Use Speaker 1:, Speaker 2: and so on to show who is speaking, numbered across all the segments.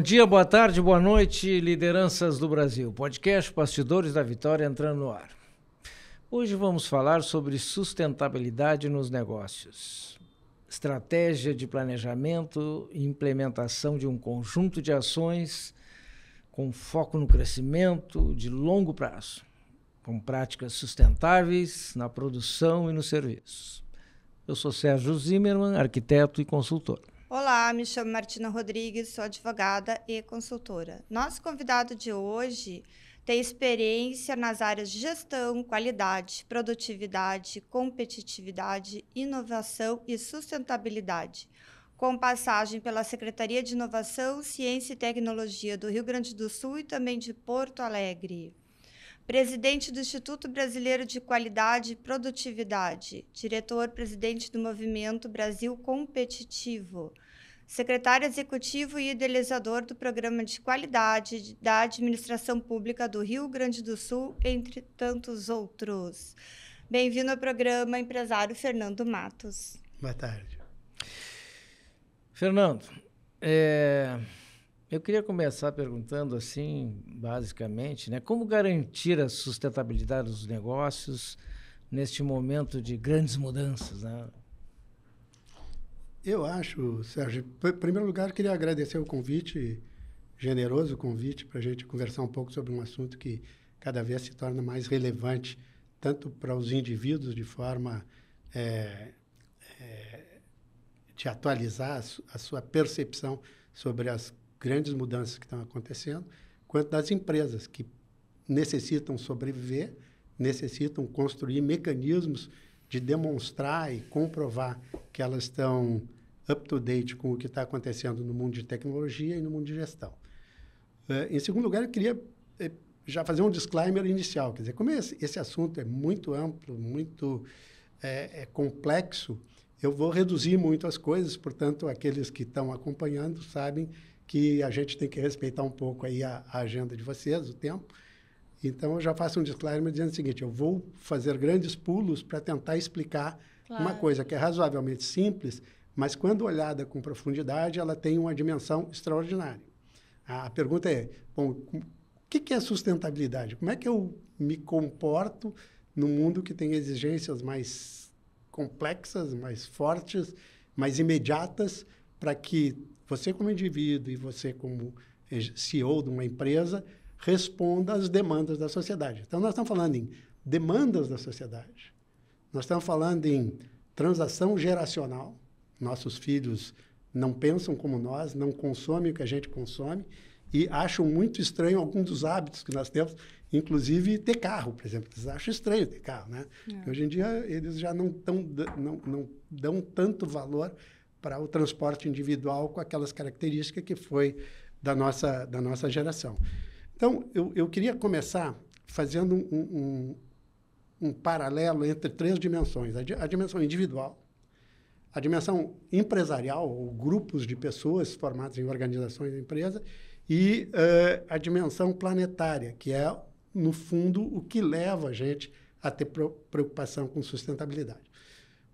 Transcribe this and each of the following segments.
Speaker 1: Bom dia, boa tarde, boa noite, lideranças do Brasil. Podcast Bastidores da Vitória entrando no ar. Hoje vamos falar sobre sustentabilidade nos negócios. Estratégia de planejamento e implementação de um conjunto de ações com foco no crescimento de longo prazo, com práticas sustentáveis na produção e nos serviços. Eu sou Sérgio Zimmermann, arquiteto e consultor.
Speaker 2: Olá, me chamo Martina Rodrigues, sou advogada e consultora. Nosso convidado de hoje tem experiência nas áreas de gestão, qualidade, produtividade, competitividade, inovação e sustentabilidade, com passagem pela Secretaria de Inovação, Ciência e Tecnologia do Rio Grande do Sul e também de Porto Alegre presidente do Instituto Brasileiro de Qualidade e Produtividade, diretor-presidente do Movimento Brasil Competitivo, secretário executivo e idealizador do Programa de Qualidade da Administração Pública do Rio Grande do Sul, entre tantos outros. Bem-vindo ao programa, empresário Fernando Matos.
Speaker 1: Boa tarde. Fernando, é eu queria começar perguntando assim, basicamente, né, como garantir a sustentabilidade dos negócios neste momento de grandes mudanças, né? Eu acho, Sérgio, em primeiro lugar, queria agradecer o
Speaker 3: convite, generoso convite, para a gente conversar um pouco sobre um assunto que cada vez se torna mais relevante, tanto para os indivíduos de forma é, é, de atualizar a, su a sua percepção sobre as grandes mudanças que estão acontecendo, quanto das empresas que necessitam sobreviver, necessitam construir mecanismos de demonstrar e comprovar que elas estão up to date com o que está acontecendo no mundo de tecnologia e no mundo de gestão. Uh, em segundo lugar, eu queria eh, já fazer um disclaimer inicial, quer dizer, como esse, esse assunto é muito amplo, muito é, é complexo, eu vou reduzir muito as coisas, portanto, aqueles que estão acompanhando sabem que a gente tem que respeitar um pouco aí a, a agenda de vocês, o tempo. Então, eu já faço um disclaimer dizendo o seguinte: eu vou fazer grandes pulos para tentar explicar claro. uma coisa que é razoavelmente simples, mas quando olhada com profundidade, ela tem uma dimensão extraordinária. A pergunta é: bom, o que é sustentabilidade? Como é que eu me comporto num mundo que tem exigências mais complexas, mais fortes, mais imediatas, para que você como indivíduo e você como eh, CEO de uma empresa, responda às demandas da sociedade. Então, nós estamos falando em demandas da sociedade. Nós estamos falando em transação geracional. Nossos filhos não pensam como nós, não consomem o que a gente consome e acham muito estranho alguns dos hábitos que nós temos, inclusive ter carro, por exemplo. Eles acham estranho ter carro, né? É. Hoje em dia, eles já não, tão, não, não dão tanto valor para o transporte individual com aquelas características que foi da nossa, da nossa geração. Então, eu, eu queria começar fazendo um, um, um paralelo entre três dimensões: a, a dimensão individual, a dimensão empresarial, ou grupos de pessoas formadas em organizações e empresas, e uh, a dimensão planetária, que é, no fundo, o que leva a gente a ter preocupação com sustentabilidade.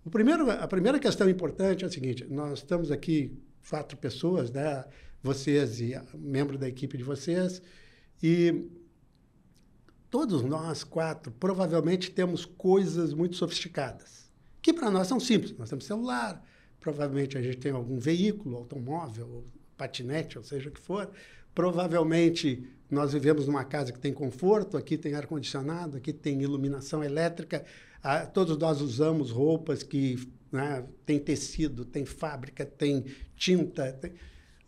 Speaker 3: O primeiro, a primeira questão importante é a seguinte: nós estamos aqui quatro pessoas, né? Vocês e membro da equipe de vocês e todos nós quatro provavelmente temos coisas muito sofisticadas que para nós são simples. Nós temos celular, provavelmente a gente tem algum veículo, automóvel, patinete, ou seja o que for. Provavelmente nós vivemos numa casa que tem conforto, aqui tem ar-condicionado, aqui tem iluminação elétrica. Ah, todos nós usamos roupas que né, tem tecido, tem fábrica, tem tinta. Tem...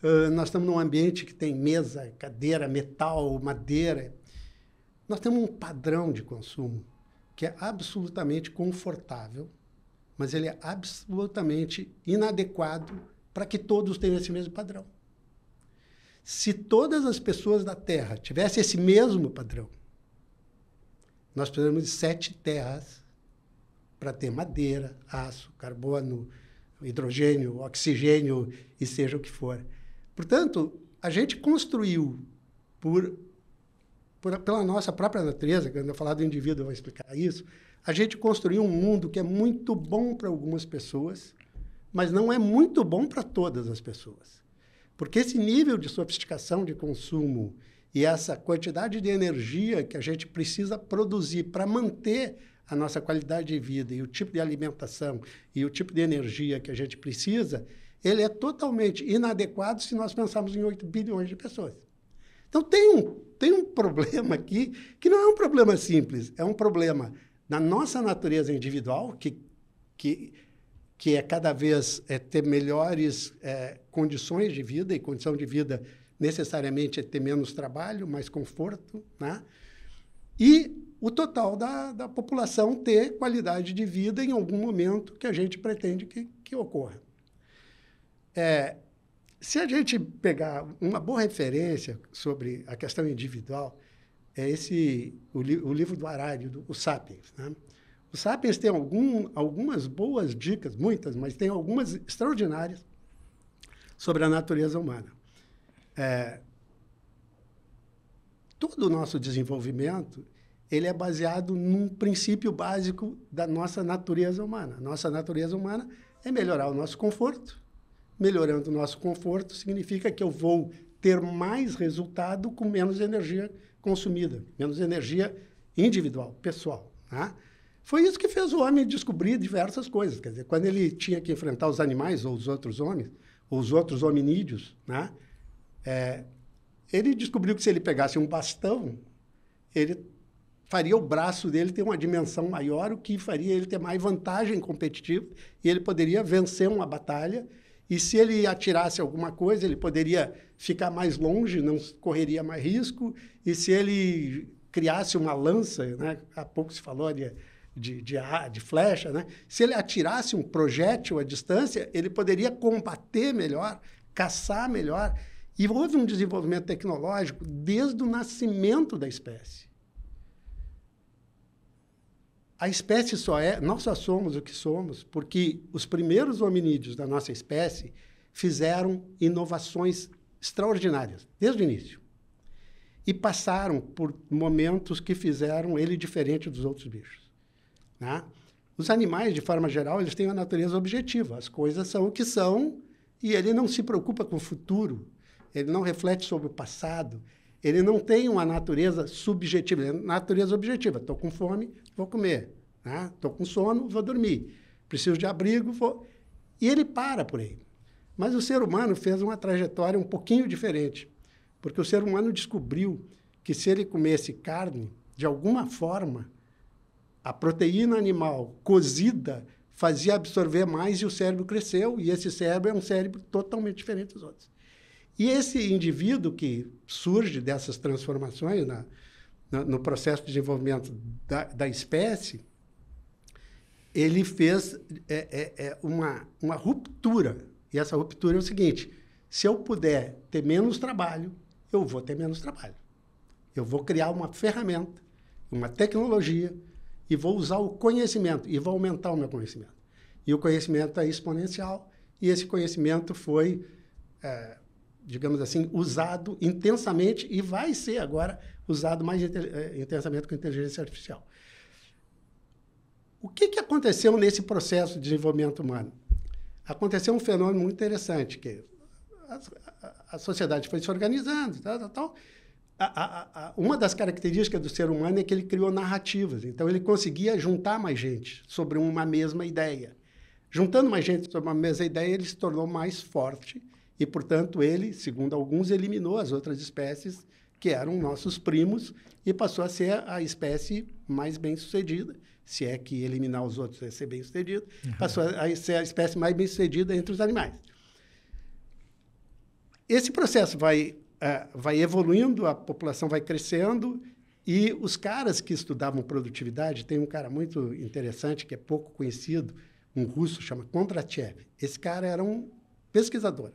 Speaker 3: Uh, nós estamos num ambiente que tem mesa, cadeira, metal, madeira. Nós temos um padrão de consumo que é absolutamente confortável, mas ele é absolutamente inadequado para que todos tenham esse mesmo padrão. Se todas as pessoas da Terra tivessem esse mesmo padrão, nós precisaríamos de sete terras para ter madeira, aço, carbono, hidrogênio, oxigênio e seja o que for. Portanto, a gente construiu por, por pela nossa própria natureza, quando eu falar do indivíduo eu vou explicar isso, a gente construiu um mundo que é muito bom para algumas pessoas, mas não é muito bom para todas as pessoas. Porque esse nível de sofisticação de consumo e essa quantidade de energia que a gente precisa produzir para manter a nossa qualidade de vida e o tipo de alimentação e o tipo de energia que a gente precisa, ele é totalmente inadequado se nós pensarmos em 8 bilhões de pessoas. Então, tem um, tem um problema aqui que não é um problema simples, é um problema na nossa natureza individual, que, que, que é cada vez é, ter melhores é, condições de vida, e condição de vida necessariamente é ter menos trabalho, mais conforto, né? e o total da, da população ter qualidade de vida em algum momento que a gente pretende que, que ocorra. É, se a gente pegar uma boa referência sobre a questão individual, é esse o, li, o livro do Arádio, o Sapiens. Né? O Sapiens tem algum, algumas boas dicas, muitas, mas tem algumas extraordinárias sobre a natureza humana. É, todo o nosso desenvolvimento ele é baseado num princípio básico da nossa natureza humana. Nossa natureza humana é melhorar o nosso conforto. Melhorando o nosso conforto significa que eu vou ter mais resultado com menos energia consumida, menos energia individual, pessoal. Né? Foi isso que fez o homem descobrir diversas coisas. Quer dizer, quando ele tinha que enfrentar os animais ou os outros homens, ou os outros hominídeos, né? É, ele descobriu que se ele pegasse um bastão, ele faria o braço dele ter uma dimensão maior, o que faria ele ter mais vantagem competitiva e ele poderia vencer uma batalha. E se ele atirasse alguma coisa, ele poderia ficar mais longe, não correria mais risco. E se ele criasse uma lança, né? há pouco se falou de, de, de, de flecha, né? se ele atirasse um projétil à distância, ele poderia combater melhor, caçar melhor. E houve um desenvolvimento tecnológico desde o nascimento da espécie. A espécie só é, nós só somos o que somos porque os primeiros hominídeos da nossa espécie fizeram inovações extraordinárias desde o início. E passaram por momentos que fizeram ele diferente dos outros bichos, né? Os animais, de forma geral, eles têm uma natureza objetiva. As coisas são o que são e ele não se preocupa com o futuro ele não reflete sobre o passado, ele não tem uma natureza subjetiva, é natureza objetiva. Estou com fome, vou comer. Estou né? com sono, vou dormir. Preciso de abrigo, vou... E ele para por aí. Mas o ser humano fez uma trajetória um pouquinho diferente, porque o ser humano descobriu que se ele comesse carne, de alguma forma, a proteína animal cozida fazia absorver mais e o cérebro cresceu, e esse cérebro é um cérebro totalmente diferente dos outros. E esse indivíduo que surge dessas transformações na, na, no processo de desenvolvimento da, da espécie, ele fez é, é, é, uma, uma ruptura. E essa ruptura é o seguinte: se eu puder ter menos trabalho, eu vou ter menos trabalho. Eu vou criar uma ferramenta, uma tecnologia, e vou usar o conhecimento, e vou aumentar o meu conhecimento. E o conhecimento é exponencial, e esse conhecimento foi. É, digamos assim, usado intensamente e vai ser agora usado mais eh, intensamente com inteligência artificial. O que, que aconteceu nesse processo de desenvolvimento humano? Aconteceu um fenômeno muito interessante, que a, a, a sociedade foi se organizando, tal, tal, tal. A, uma das características do ser humano é que ele criou narrativas. Então, ele conseguia juntar mais gente sobre uma mesma ideia. Juntando mais gente sobre uma mesma ideia, ele se tornou mais forte e, portanto, ele, segundo alguns, eliminou as outras espécies que eram nossos primos e passou a ser a espécie mais bem-sucedida, se é que eliminar os outros é ser bem-sucedido, uhum. passou a ser a espécie mais bem-sucedida entre os animais. Esse processo vai, uh, vai evoluindo, a população vai crescendo e os caras que estudavam produtividade, tem um cara muito interessante que é pouco conhecido, um russo, chama Kondratiev. Esse cara era um pesquisador.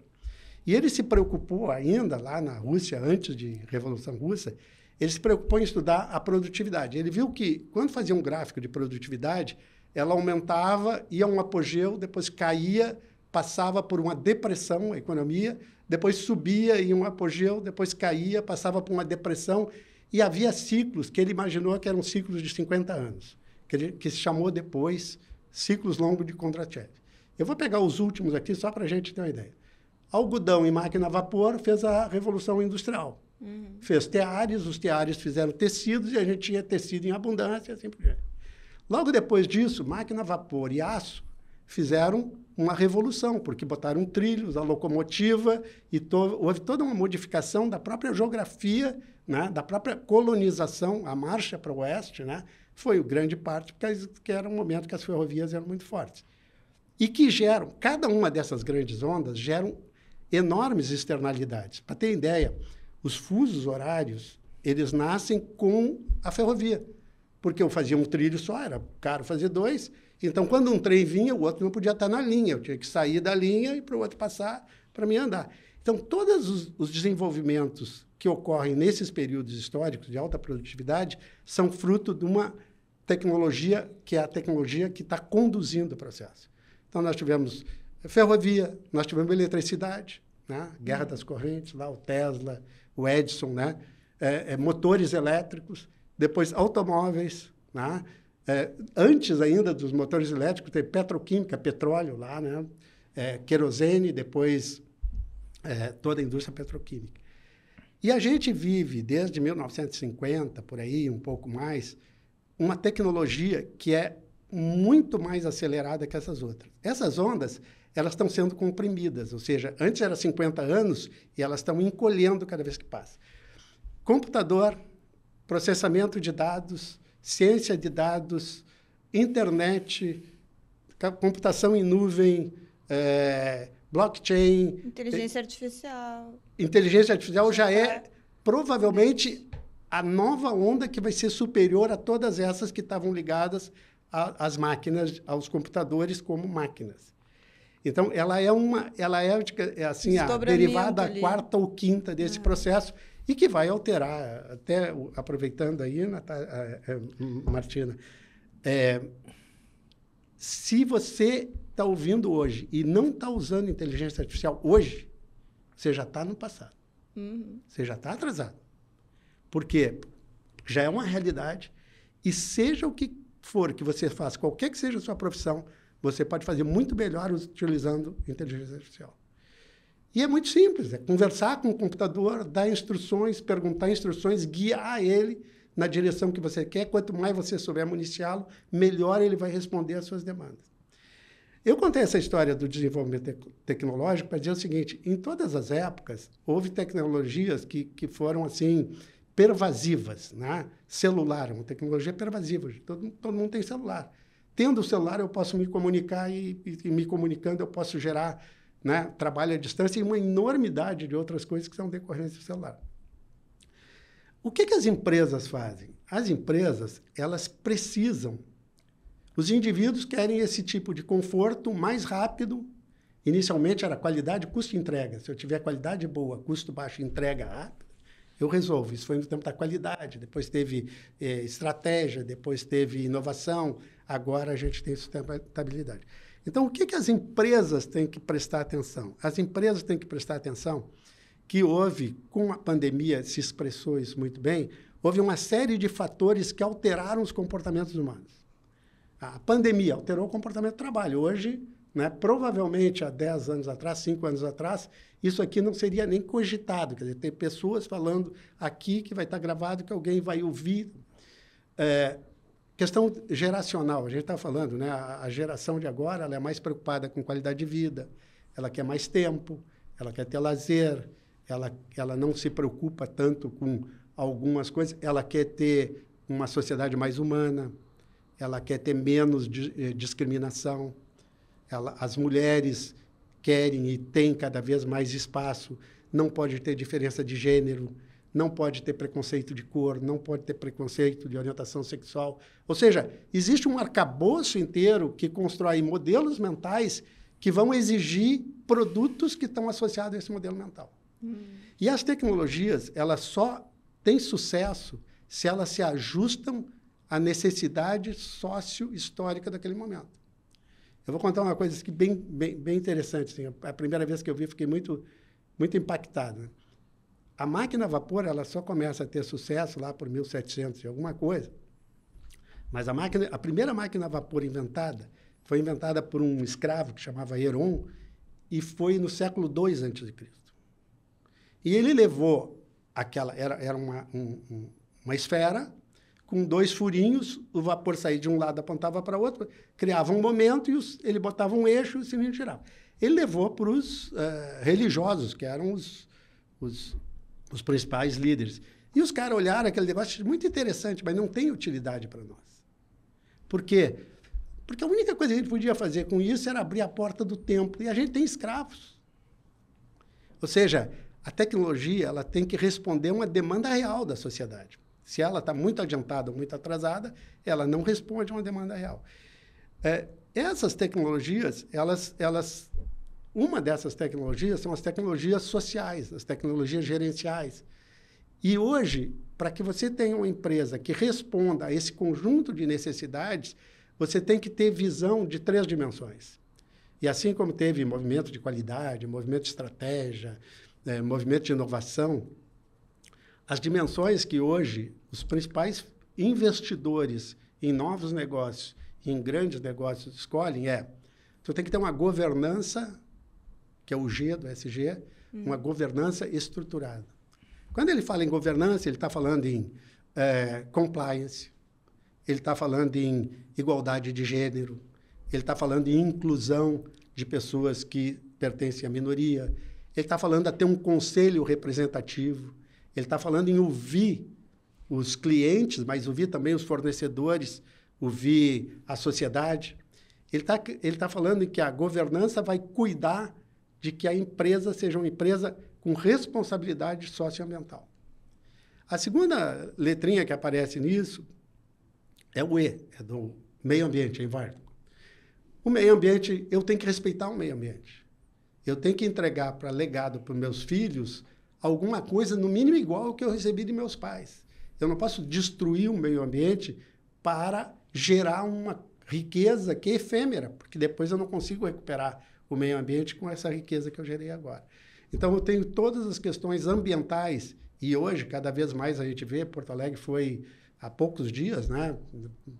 Speaker 3: E ele se preocupou ainda lá na Rússia, antes de Revolução Russa, ele se preocupou em estudar a produtividade. Ele viu que, quando fazia um gráfico de produtividade, ela aumentava, ia a um apogeu, depois caía, passava por uma depressão, a economia, depois subia em um apogeu, depois caía, passava por uma depressão, e havia ciclos que ele imaginou que eram ciclos de 50 anos, que, ele, que se chamou depois ciclos longos de Kondratiev. Eu vou pegar os últimos aqui só para a gente ter uma ideia. Algodão e máquina a vapor fez a Revolução Industrial. Uhum. Fez teares, os teares fizeram tecidos e a gente tinha tecido em abundância, assim por diante. Logo depois disso, máquina a vapor e aço fizeram uma revolução, porque botaram trilhos, a locomotiva, e to houve toda uma modificação da própria geografia, né, da própria colonização, a marcha para o oeste, né, foi grande parte, porque era um momento que as ferrovias eram muito fortes. E que geram, cada uma dessas grandes ondas geram enormes externalidades. Para ter ideia, os fusos horários, eles nascem com a ferrovia, porque eu fazia um trilho só, era caro fazer dois, então quando um trem vinha, o outro não podia estar na linha, eu tinha que sair da linha e para o outro passar, para mim andar. Então, todos os, os desenvolvimentos que ocorrem nesses períodos históricos de alta produtividade são fruto de uma tecnologia que é a tecnologia que está conduzindo o processo. Então, nós tivemos ferrovia, nós tivemos eletricidade, né? Guerra das Correntes, lá o Tesla, o Edison, né? É, é, motores elétricos, depois automóveis, né? É, antes ainda dos motores elétricos, tem petroquímica, petróleo lá, né? É, querosene, depois é, toda a indústria petroquímica. E a gente vive, desde 1950, por aí, um pouco mais, uma tecnologia que é muito mais acelerada que essas outras. Essas ondas, elas estão sendo comprimidas, ou seja, antes era 50 anos e elas estão encolhendo cada vez que passa. Computador, processamento de dados, ciência de dados, internet, computação em nuvem, é, blockchain.
Speaker 2: Inteligência artificial.
Speaker 3: Inteligência artificial já é provavelmente a nova onda que vai ser superior a todas essas que estavam ligadas às máquinas, aos computadores como máquinas. Então, ela é uma, ela é, é assim a derivada ali. quarta ou quinta desse ah. processo e que vai alterar até aproveitando aí, Martina, é, se você está ouvindo hoje e não está usando inteligência artificial hoje, você já está no passado, uhum. você já está atrasado, porque já é uma realidade e seja o que for que você faça, qualquer que seja a sua profissão você pode fazer muito melhor utilizando inteligência artificial. E é muito simples, é conversar com o computador, dar instruções, perguntar instruções, guiar ele na direção que você quer. Quanto mais você souber municiá-lo, melhor ele vai responder às suas demandas. Eu contei essa história do desenvolvimento tecnológico para dizer o seguinte: em todas as épocas houve tecnologias que, que foram assim pervasivas, né? Celular, uma tecnologia pervasiva. Todo, todo mundo tem celular tendo o celular eu posso me comunicar e, e, e me comunicando eu posso gerar né, trabalho à distância e uma enormidade de outras coisas que são decorrentes do celular. O que, que as empresas fazem? As empresas, elas precisam. Os indivíduos querem esse tipo de conforto mais rápido. Inicialmente era qualidade, custo e entrega. Se eu tiver qualidade boa, custo baixo, entrega rápido, eu resolvo. Isso foi no tempo da qualidade, depois teve é, estratégia, depois teve inovação, agora a gente tem sustentabilidade. Então, o que, que as empresas têm que prestar atenção? As empresas têm que prestar atenção que houve, com a pandemia, se expressou isso muito bem, houve uma série de fatores que alteraram os comportamentos humanos. A pandemia alterou o comportamento do trabalho. Hoje, né? Provavelmente há 10 anos atrás, 5 anos atrás, isso aqui não seria nem cogitado. Quer dizer, tem pessoas falando aqui que vai estar gravado, que alguém vai ouvir. É, questão geracional, a gente está falando, né? A, a, geração de agora ela é mais preocupada com qualidade de vida, ela quer mais tempo, ela quer ter lazer, ela, ela não se preocupa tanto com algumas coisas, ela quer ter uma sociedade mais humana, ela quer ter menos de, eh, discriminação ela, as mulheres querem e têm cada vez mais espaço, não pode ter diferença de gênero, não pode ter preconceito de cor, não pode ter preconceito de orientação sexual. Ou seja, existe um arcabouço inteiro que constrói modelos mentais que vão exigir produtos que estão associados a esse modelo mental. Hum. E as tecnologias, elas só têm sucesso se elas se ajustam à necessidade sócio-histórica daquele momento. Eu vou contar uma coisa que bem, bem, bem interessante. Assim, a primeira vez que eu vi, fiquei muito, muito impactado. A máquina a vapor ela só começa a ter sucesso lá por 1700 e alguma coisa. Mas a, máquina, a primeira máquina a vapor inventada foi inventada por um escravo que chamava Heron e foi no século II a.C. E ele levou aquela era, era uma, um, uma esfera com dois furinhos, o vapor saía de um lado, apontava para outro, criava um momento e os, ele botava um eixo e o cilindro girava. Ele levou para os uh, religiosos, que eram os, os, os principais líderes. E os caras olharam aquele negócio, muito interessante, mas não tem utilidade para nós. Por quê? Porque a única coisa que a gente podia fazer com isso era abrir a porta do templo. E a gente tem escravos. Ou seja, a tecnologia ela tem que responder a uma demanda real da sociedade. Se ela está muito adiantada, ou muito atrasada, ela não responde a uma demanda real. É, essas tecnologias, elas, elas, uma dessas tecnologias são as tecnologias sociais, as tecnologias gerenciais. E hoje, para que você tenha uma empresa que responda a esse conjunto de necessidades, você tem que ter visão de três dimensões. E assim como teve movimento de qualidade, movimento de estratégia, é, movimento de inovação, as dimensões que hoje os principais investidores em novos negócios, em grandes negócios, escolhem é: tu tem que ter uma governança, que é o G do SG, hum. uma governança estruturada. Quando ele fala em governança, ele está falando em é, compliance, ele está falando em igualdade de gênero, ele está falando em inclusão de pessoas que pertencem à minoria, ele está falando até ter um conselho representativo, ele está falando em ouvir os clientes, mas ouvir também os fornecedores, ouvir a sociedade. Ele está ele tá falando que a governança vai cuidar de que a empresa seja uma empresa com responsabilidade socioambiental. A segunda letrinha que aparece nisso é o E, é do meio ambiente, environment. É o meio ambiente, eu tenho que respeitar o meio ambiente. Eu tenho que entregar para legado para os meus filhos alguma coisa, no mínimo igual ao que eu recebi de meus pais. Eu não posso destruir o meio ambiente para gerar uma riqueza que é efêmera, porque depois eu não consigo recuperar o meio ambiente com essa riqueza que eu gerei agora. Então, eu tenho todas as questões ambientais, e hoje, cada vez mais a gente vê, Porto Alegre foi há poucos dias, né?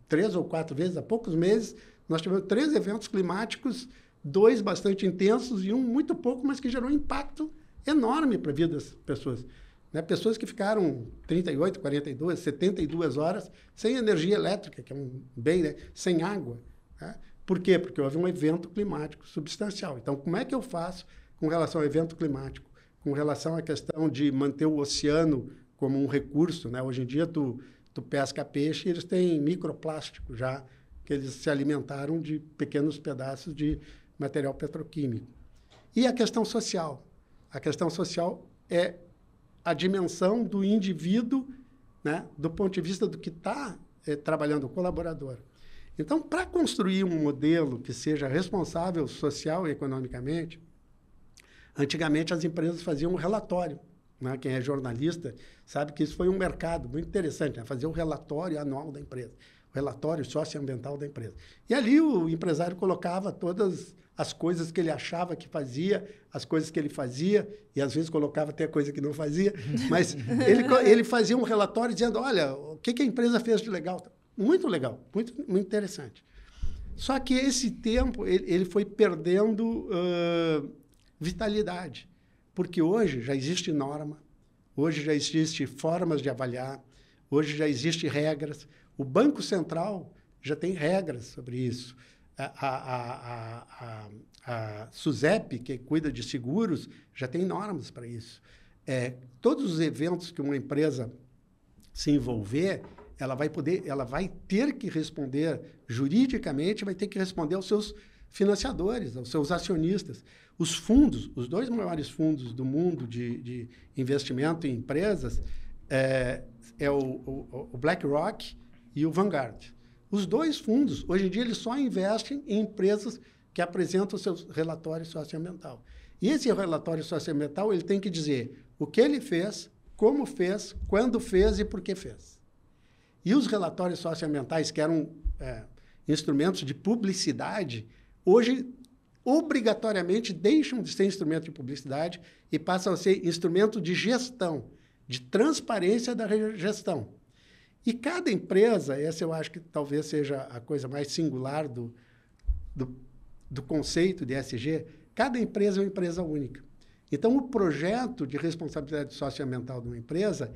Speaker 3: três ou quatro vezes, há poucos meses, nós tivemos três eventos climáticos, dois bastante intensos e um muito pouco, mas que gerou impacto enorme para a vida das pessoas. Né? Pessoas que ficaram 38, 42, 72 horas sem energia elétrica, que é um bem, né? sem água. Né? Por quê? Porque houve um evento climático substancial. Então, como é que eu faço com relação ao evento climático? Com relação à questão de manter o oceano como um recurso, né? Hoje em dia, tu, tu pesca peixe e eles têm microplástico já, que eles se alimentaram de pequenos pedaços de material petroquímico. E a questão social, a questão social é a dimensão do indivíduo, né, do ponto de vista do que está é, eh, trabalhando o colaborador. Então, para construir um modelo que seja responsável social e economicamente, antigamente as empresas faziam um relatório. Né? Quem é jornalista sabe que isso foi um mercado muito interessante, né? fazer o um relatório anual da empresa relatório socioambiental da empresa. E ali o empresário colocava todas as coisas que ele achava que fazia, as coisas que ele fazia, e às vezes colocava até coisa que não fazia, mas ele, ele fazia um relatório dizendo: olha, o que, que a empresa fez de legal? Muito legal, muito, muito interessante. Só que esse tempo ele, ele foi perdendo uh, vitalidade, porque hoje já existe norma, hoje já existe formas de avaliar, hoje já existe regras, o Banco Central já tem regras sobre isso. A, a, a, a SUSEP, que cuida de seguros, já tem normas para isso. É, todos os eventos que uma empresa se envolver, ela vai poder, ela vai ter que responder juridicamente, vai ter que responder aos seus financiadores, aos seus acionistas. Os fundos, os dois maiores fundos do mundo de, de investimento em empresas, é, é o, o, o BlackRock e o Vanguard. Os dois fundos, hoje em dia, eles só investem em empresas que apresentam seus relatórios socioambiental. E esse relatório socioambiental, ele tem que dizer o que ele fez, como fez, quando fez e por que fez. E os relatórios socioambientais, que eram é, instrumentos de publicidade, hoje obrigatoriamente deixam de ser instrumento de publicidade e passam a ser instrumento de gestão, de transparência da gestão. E cada empresa, essa eu acho que talvez seja a coisa mais singular do, do, do conceito de SG, cada empresa é uma empresa única. Então, o projeto de responsabilidade socioambiental de uma empresa,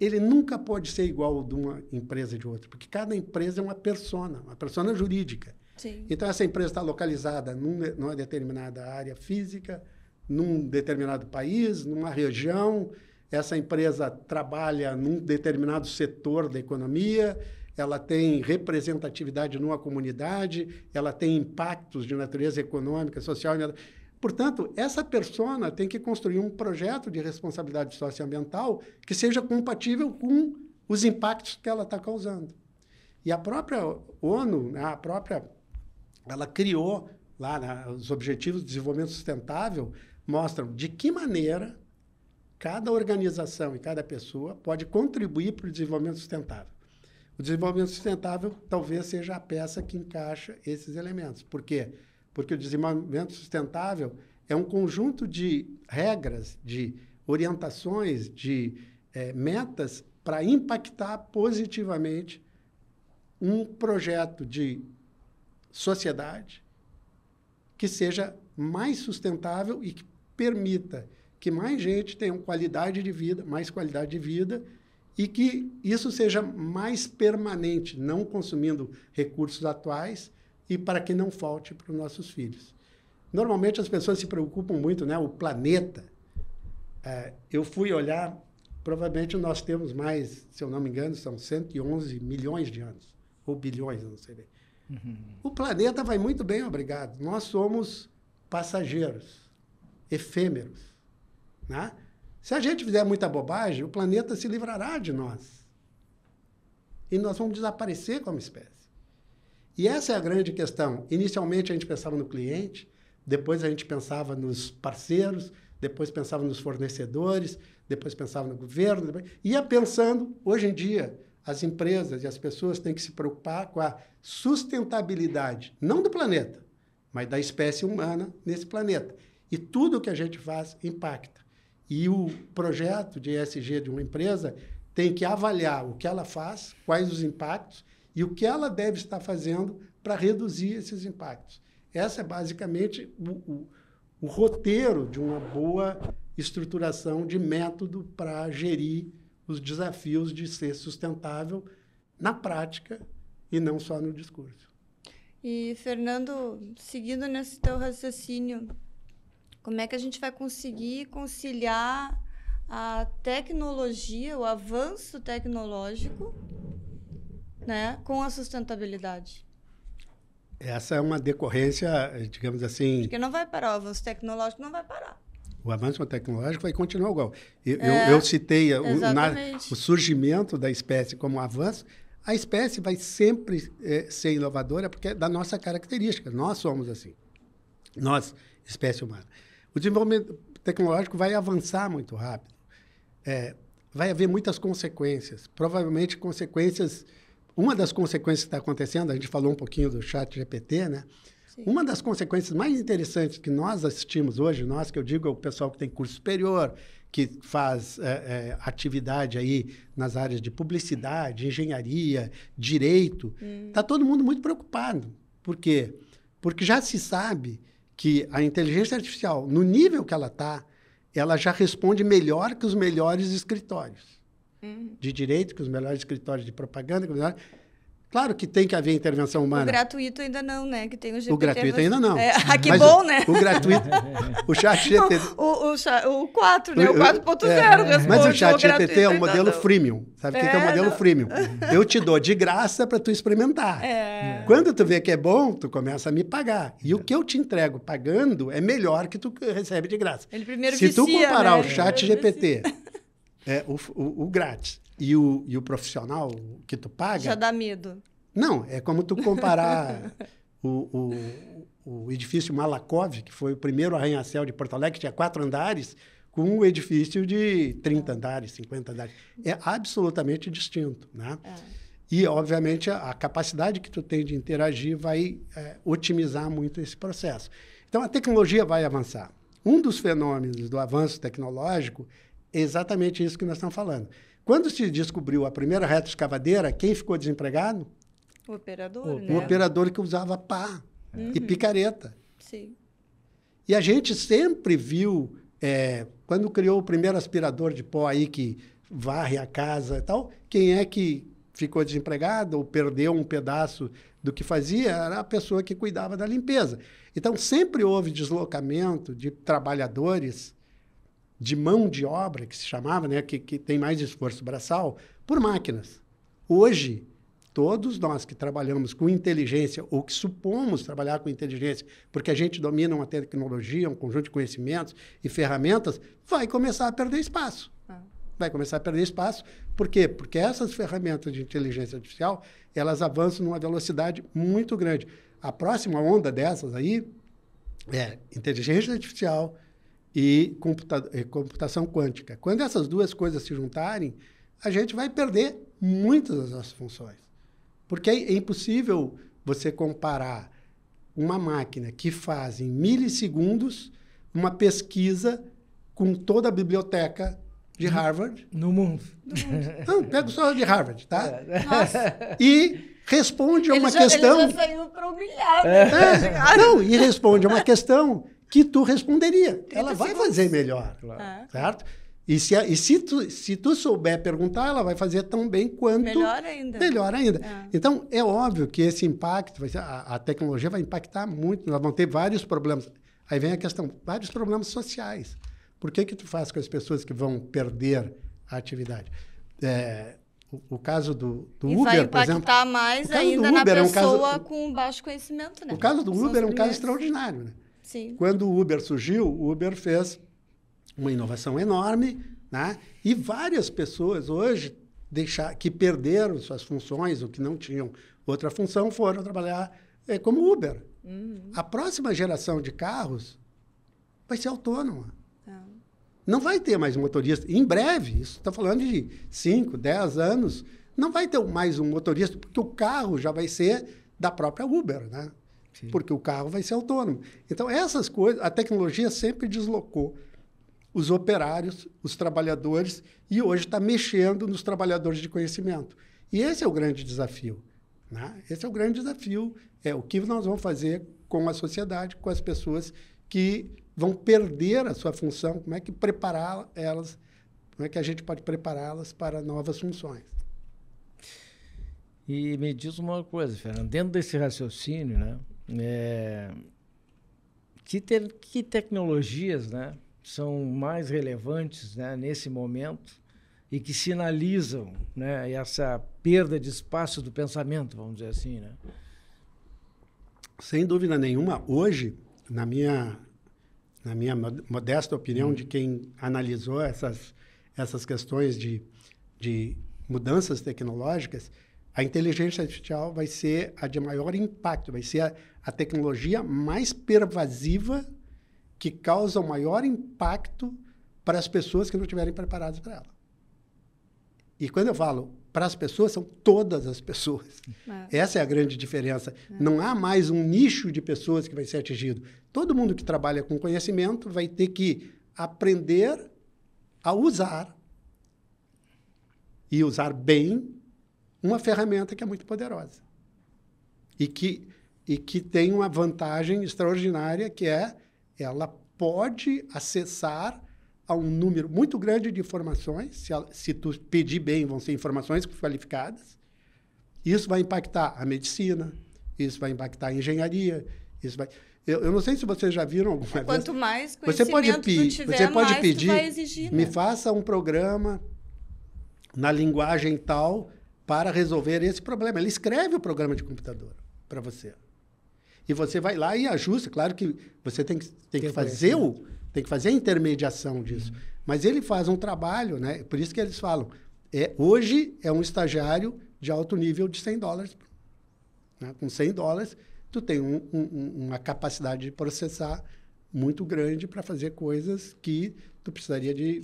Speaker 3: ele nunca pode ser igual ao de uma empresa de outra, porque cada empresa é uma persona, uma persona jurídica. Sim. Então, essa empresa está localizada num, numa determinada área física, num determinado país, numa região, essa empresa trabalha num determinado setor da economia, ela tem representatividade numa comunidade, ela tem impactos de natureza econômica, social. Né? Portanto, essa persona tem que construir um projeto de responsabilidade socioambiental que seja compatível com os impactos que ela está causando. E a própria ONU, né, a própria, ela criou lá né, os Objetivos de Desenvolvimento Sustentável, mostram de que maneira cada organização e cada pessoa pode contribuir para o desenvolvimento sustentável. O desenvolvimento sustentável talvez seja a peça que encaixa esses elementos. Por quê? Porque o desenvolvimento sustentável é um conjunto de regras, de orientações, de é, metas para impactar positivamente um projeto de sociedade que seja mais sustentável e que permita que mais gente tenha qualidade de vida, mais qualidade de vida e que isso seja mais permanente, não consumindo recursos atuais e para que não falte para os nossos filhos. Normalmente as pessoas se preocupam muito, né? O planeta. É, eu fui olhar, provavelmente nós temos mais, se eu não me engano, são 111 milhões de anos, ou bilhões, não sei bem. Uhum. O planeta vai muito bem, obrigado. Nós somos passageiros, efêmeros né? Se a gente fizer muita bobagem, o planeta se livrará de nós. E nós vamos desaparecer como espécie. E essa é a grande questão. Inicialmente a gente pensava no cliente, depois a gente pensava nos parceiros, depois pensava nos fornecedores, depois pensava no governo, depois... ia pensando, hoje em dia, as empresas e as pessoas têm que se preocupar com a sustentabilidade, não do planeta, mas da espécie humana nesse planeta. E tudo o que a gente faz impacta. E o projeto de ESG de uma empresa tem que avaliar o que ela faz, quais os impactos e o que ela deve estar fazendo para reduzir esses impactos. Essa é basicamente o, o, o roteiro de uma boa estruturação de método para gerir os desafios de ser sustentável na prática e não só no discurso.
Speaker 2: E, Fernando, seguindo nesse teu raciocínio, como é que a gente vai conseguir conciliar a tecnologia, o avanço tecnológico, né, com a sustentabilidade?
Speaker 3: Essa é uma decorrência, digamos assim. Porque
Speaker 2: não vai parar, o avanço tecnológico não vai parar.
Speaker 3: O avanço tecnológico vai continuar igual. Eu, é, eu, eu citei o, na, o, surgimento da espécie como um avanço. A espécie vai sempre é, ser inovadora porque é da nossa característica. Nós somos assim. Nós, espécie humana. O desenvolvimento tecnológico vai avançar muito rápido. É, vai haver muitas consequências. Provavelmente consequências. Uma das consequências que está acontecendo, a gente falou um pouquinho do chat GPT, né? Sim. Uma das consequências mais interessantes que nós assistimos hoje, nós que eu digo é o pessoal que tem curso superior, que faz é, é, atividade aí nas áreas de publicidade, engenharia, direito, está hum. Tá todo mundo muito preocupado. Por quê? Porque já se sabe que a inteligência artificial, no nível que ela está, ela já responde melhor que os melhores
Speaker 2: escritórios uhum.
Speaker 3: de direito, que os melhores escritórios de propaganda, que os melhores Claro que tem que haver intervenção humana. O
Speaker 2: gratuito ainda não, né? Que tem o GPT. O gratuito ainda não. É, ah, que Mas bom, né? O gratuito.
Speaker 3: o chat GPT.
Speaker 2: O, o, o 4, né? O 4.0. É, é. Mas o chat GPT é um modelo não. freemium.
Speaker 3: Sabe o é, que é o um é. modelo não. freemium? Eu te dou de graça para tu experimentar. É. Quando tu vê que é bom, tu começa a me pagar. E o que eu te entrego pagando é melhor que tu recebe de graça.
Speaker 2: Ele primeiro Se vicia, tu comparar né? o chat
Speaker 3: GPT, é, o, o, o grátis, e o, e o profissional que tu paga. Já
Speaker 2: dá medo.
Speaker 3: Não, é como tu comparar o, o, o edifício Malakoff, que foi o primeiro arranha-céu de Porto Alegre, que tinha quatro andares, com um edifício de 30 andares, 50 andares. É absolutamente distinto, né? É. E, obviamente, a, a, capacidade que tu tem de interagir vai é, otimizar muito esse processo. Então, a tecnologia vai avançar. Um dos fenômenos do avanço tecnológico é exatamente isso que nós estamos falando quando se descobriu a primeira retroescavadeira, quem ficou desempregado?
Speaker 2: O operador, o, né? O operador
Speaker 3: que usava pá
Speaker 2: e uhum. picareta. Sim.
Speaker 3: E a gente sempre viu, é, quando criou o primeiro aspirador de pó aí que varre a casa e tal, quem é que ficou desempregado ou perdeu um pedaço do que fazia era a pessoa que cuidava da limpeza. Então sempre houve deslocamento de trabalhadores de mão de obra, que se chamava, né, que, que tem mais esforço braçal, por máquinas. Hoje, todos nós que trabalhamos com inteligência, ou que supomos trabalhar com inteligência, porque a gente domina uma tecnologia, um conjunto de conhecimentos e ferramentas, vai começar a perder espaço. Ah. Vai começar a perder espaço. Por quê? Porque essas ferramentas de inteligência artificial, elas avançam numa velocidade muito grande. A próxima onda dessas aí é inteligência artificial, e computa computação quântica. Quando essas duas coisas se juntarem, a gente vai perder muitas das nossas funções. Porque é impossível você comparar uma máquina que faz em milissegundos uma pesquisa com toda a biblioteca de uhum. Harvard. No mundo. No mundo. Não, pega só de Harvard, tá? É. Nossa. E responde a uma ele já, questão. Ele já
Speaker 2: saiu para humilhar. Né? É.
Speaker 3: Não, e responde a uma questão que tu responderia. Ela vai segundos. fazer melhor, claro. certo? E, se, e se, tu, se tu souber perguntar, ela vai fazer tão bem quanto. Melhor ainda. Melhor ainda. É. Então, é óbvio que esse impacto, a, a, tecnologia vai impactar muito, nós vamos ter vários problemas. Aí vem a questão, vários problemas sociais. Por que, que tu faz com as pessoas que vão perder a atividade? É, o, o, caso do, do Uber, por exemplo. Vai impactar mais ainda Uber, na pessoa é um
Speaker 2: caso, com baixo conhecimento, né? O caso do São Uber é um caso
Speaker 3: extraordinário, né? Sim. Quando o Uber surgiu, o Uber fez uma inovação enorme, né? E várias pessoas hoje deixar, que perderam suas funções ou que não tinham outra função foram trabalhar é, como Uber. Uhum. A próxima geração de carros vai ser autônoma. Tá. Não vai ter mais motorista. Em breve, isso está falando de 5, 10 anos, não vai ter mais um motorista, porque o carro já vai ser da própria Uber, né? porque o carro vai ser autônomo. Então, essas coisas, a tecnologia sempre deslocou os operários, os trabalhadores, e hoje está mexendo nos trabalhadores de conhecimento. E esse é o grande desafio. Né? Esse é o grande desafio. É o que nós vamos fazer com a sociedade, com as pessoas que vão perder a sua função, como é que preparar elas, como é que a gente pode prepará-las para novas funções.
Speaker 1: E me diz uma coisa, Fernando, dentro desse raciocínio, né, é, que, te, que tecnologias né, são mais relevantes né, nesse momento e que sinalizam né, essa perda de espaço do pensamento, vamos dizer assim. Né? Sem dúvida nenhuma, hoje, na minha,
Speaker 3: na minha modesta opinião hum. de quem analisou essas, essas questões de, de mudanças tecnológicas, a inteligência artificial vai ser a de maior impacto, vai ser a, a tecnologia mais pervasiva que causa o maior impacto para as pessoas que não estiverem preparadas para ela. E quando eu falo para as pessoas, são todas as pessoas. É. Essa é a grande diferença. É. Não há mais um nicho de pessoas que vai ser atingido. Todo mundo que trabalha com conhecimento vai ter que aprender a usar e usar bem uma ferramenta que é muito poderosa e que, e que tem uma vantagem extraordinária que é ela pode acessar a um número muito grande de informações, se, ela, se tu pedir bem, vão ser informações qualificadas. Isso vai impactar a medicina, isso vai impactar a engenharia, isso vai... Eu, eu, não sei se vocês já viram alguma Quanto vez. Quanto
Speaker 2: mais conhecimento você pode pedir, tiver, você pode pedir, exigir, né? me
Speaker 3: faça um programa na linguagem tal para resolver esse problema. Ele escreve o programa de computador para você. E você vai lá e ajusta. Claro que você tem que, tem que fazer o, tem que fazer a intermediação disso. Uhum. Mas ele faz um trabalho, né? Por isso que eles falam. É, hoje é um estagiário de alto nível de 100 dólares. Né? Com 100 dólares, tu tem um, um, uma capacidade de processar muito grande para fazer coisas que tu precisaria de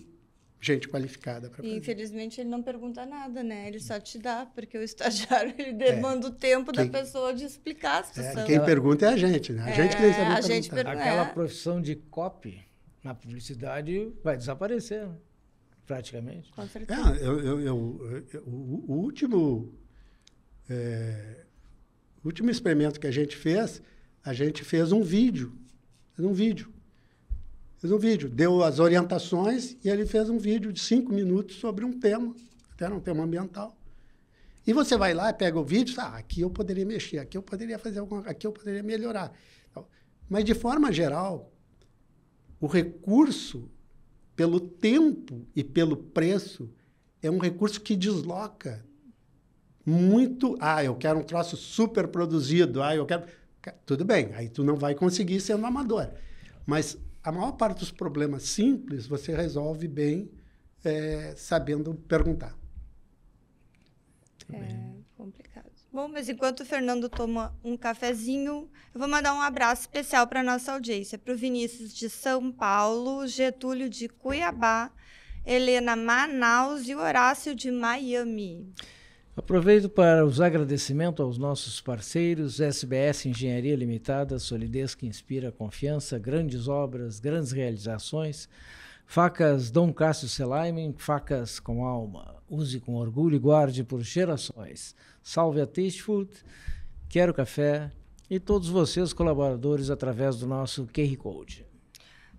Speaker 3: gente qualificada para
Speaker 2: Infelizmente ele não pergunta nada, né? Ele só te dá, porque o estagiário ele demanda é. o tempo quem... da pessoa de explicar a situação. É, quem pergunta é a gente, né? A é, gente que tem saber é, a gente Aquela é.
Speaker 1: profissão de copy na publicidade vai desaparecer, praticamente. Com é, certeza.
Speaker 3: Eu, eu, eu, eu, o último o último experimento que a gente fez, a gente fez um vídeo, um vídeo Fez um vídeo, deu as orientações e ele fez um vídeo de cinco minutos sobre um tema, até era um tema ambiental. E você vai lá, pega o vídeo, ah, aqui eu poderia mexer, aqui eu poderia fazer alguma, aqui eu poderia melhorar. Então, mas de forma geral, o recurso, pelo tempo e pelo preço, é um recurso que desloca muito. Ah, eu quero um troço super produzido. Ah, eu quero. Tudo bem, aí tu não vai conseguir sendo amador. Mas a maior parte dos problemas simples você resolve bem é, sabendo perguntar. É
Speaker 2: complicado. Bom, mas enquanto o Fernando toma um cafezinho, eu vou mandar um abraço especial para nossa audiência, para o Vinícius de São Paulo, Getúlio de Cuiabá, Helena Manaus e Horácio de Miami.
Speaker 1: Aproveito para os agradecimentos aos nossos parceiros, SBS Engenharia Limitada, solidez que inspira confiança, grandes obras, grandes realizações, facas Dom Cássio Selaimen, facas com alma, use com orgulho e guarde por gerações. Salve a Taste Food, Quero Café e todos vocês colaboradores através do nosso QR Code.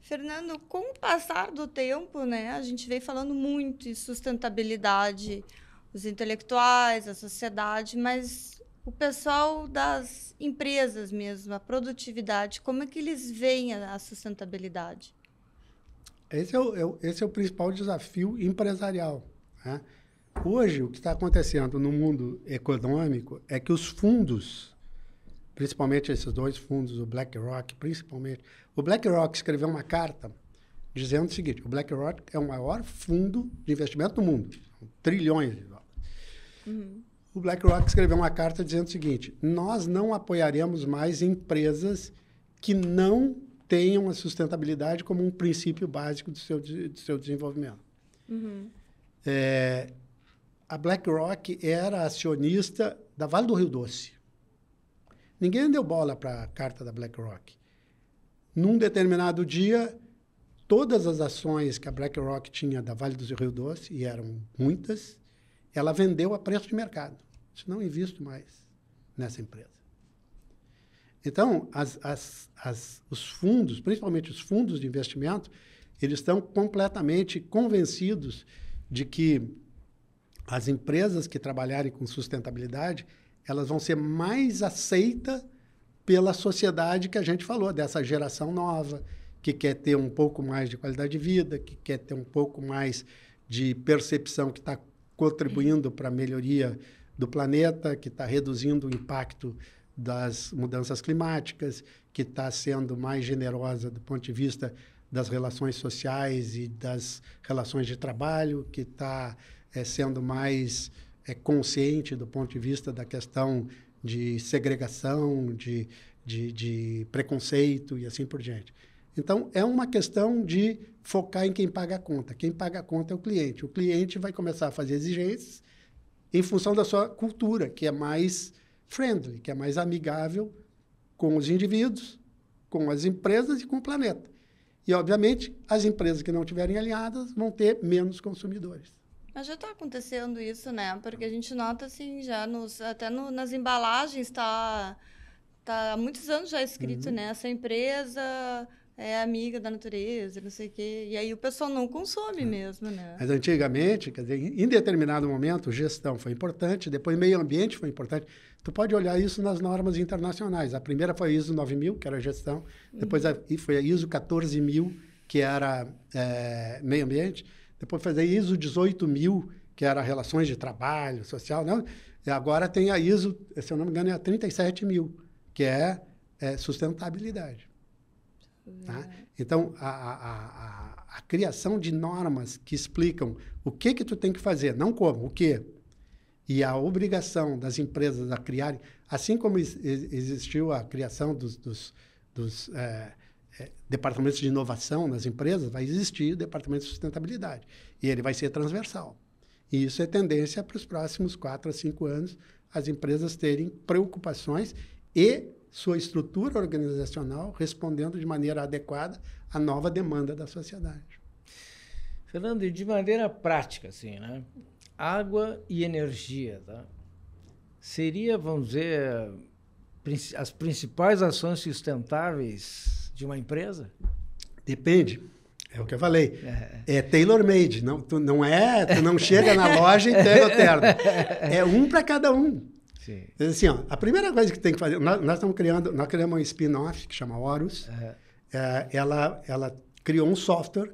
Speaker 2: Fernando, com o passar do tempo, né, a gente vem falando muito em sustentabilidade, os intelectuais, a sociedade, mas o pessoal das empresas mesmo, a produtividade, como é que eles veem a sustentabilidade?
Speaker 3: Esse é o, é o esse é o principal desafio empresarial. Né? Hoje, o que está acontecendo no mundo econômico é que os fundos, principalmente esses dois fundos, o BlackRock, principalmente, o BlackRock escreveu uma carta dizendo o seguinte: o BlackRock é o maior fundo de investimento do mundo, trilhões, Uhum. O BlackRock escreveu uma carta dizendo o seguinte: nós não apoiaremos mais empresas que não tenham a sustentabilidade como um princípio básico do seu, do seu desenvolvimento. Uhum. É, a BlackRock era acionista da Vale do Rio Doce. Ninguém deu bola para a carta da BlackRock. Num determinado dia, todas as ações que a BlackRock tinha da Vale do Rio Doce, e eram muitas, ela vendeu a preço de mercado. Disse, não invisto mais nessa empresa. Então, as, as, as, os fundos, principalmente os fundos de investimento, eles estão completamente convencidos de que as empresas que trabalharem com sustentabilidade, elas vão ser mais aceitas pela sociedade que a gente falou, dessa geração nova, que quer ter um pouco mais de qualidade de vida, que quer ter um pouco mais de percepção que está contribuindo para a melhoria do planeta, que está reduzindo o impacto das mudanças climáticas, que está sendo mais generosa do ponto de vista das relações sociais e das relações de trabalho, que está é, eh, sendo mais é, consciente do ponto de vista da questão de segregação, de, de, de preconceito e assim por diante. Então, é uma questão de focar em quem paga a conta. Quem paga a conta é o cliente. O cliente vai começar a fazer exigências em função da sua cultura, que é mais friendly, que é mais amigável com os indivíduos, com as empresas e com o planeta. E, obviamente, as empresas que não tiverem alinhadas vão ter menos consumidores.
Speaker 2: Mas já está acontecendo isso, né? Porque a gente nota, assim, já nos, até no, nas embalagens está tá, há muitos anos já escrito, uhum. né? Essa empresa é amiga da natureza, não sei o quê. E aí o pessoal não consome é. mesmo, né?
Speaker 3: Mas antigamente, quer dizer, em determinado momento, gestão foi importante, depois meio ambiente foi importante. Tu pode olhar isso nas normas internacionais. A primeira foi a ISO 9000, que era gestão, depois uhum. a, foi a ISO 14000, que era é, meio ambiente, depois foi a ISO 18000, que era relações de trabalho, social, né? E agora tem a ISO, se eu não me engano, é a 37000, que é, é sustentabilidade. Tá? É. Então, a, a, a, a, criação de normas que explicam o que que tu tem que fazer, não como, o que. E a obrigação das empresas a criarem, assim como is, existiu a criação dos, dos, dos é, é, departamentos de inovação nas empresas, vai existir o departamento de sustentabilidade. E ele vai ser transversal. E isso é tendência para os próximos quatro a cinco anos, as empresas terem preocupações e sua estrutura organizacional, respondendo de maneira adequada à
Speaker 1: nova demanda da sociedade. Fernando, e de maneira prática, assim, né? Água e energia, tá? Seria, vamos dizer, as principais ações sustentáveis de uma empresa?
Speaker 3: Depende. É o que eu falei. É, é tailor-made. Não, tu não é, tu não chega na loja e pega o terno. É um para cada um. Sim. Assim, ó, a primeira coisa que tem que fazer, nós, nós estamos criando, nós criamos um spin-off que chama Horus. Uhum. É, ela, ela criou um software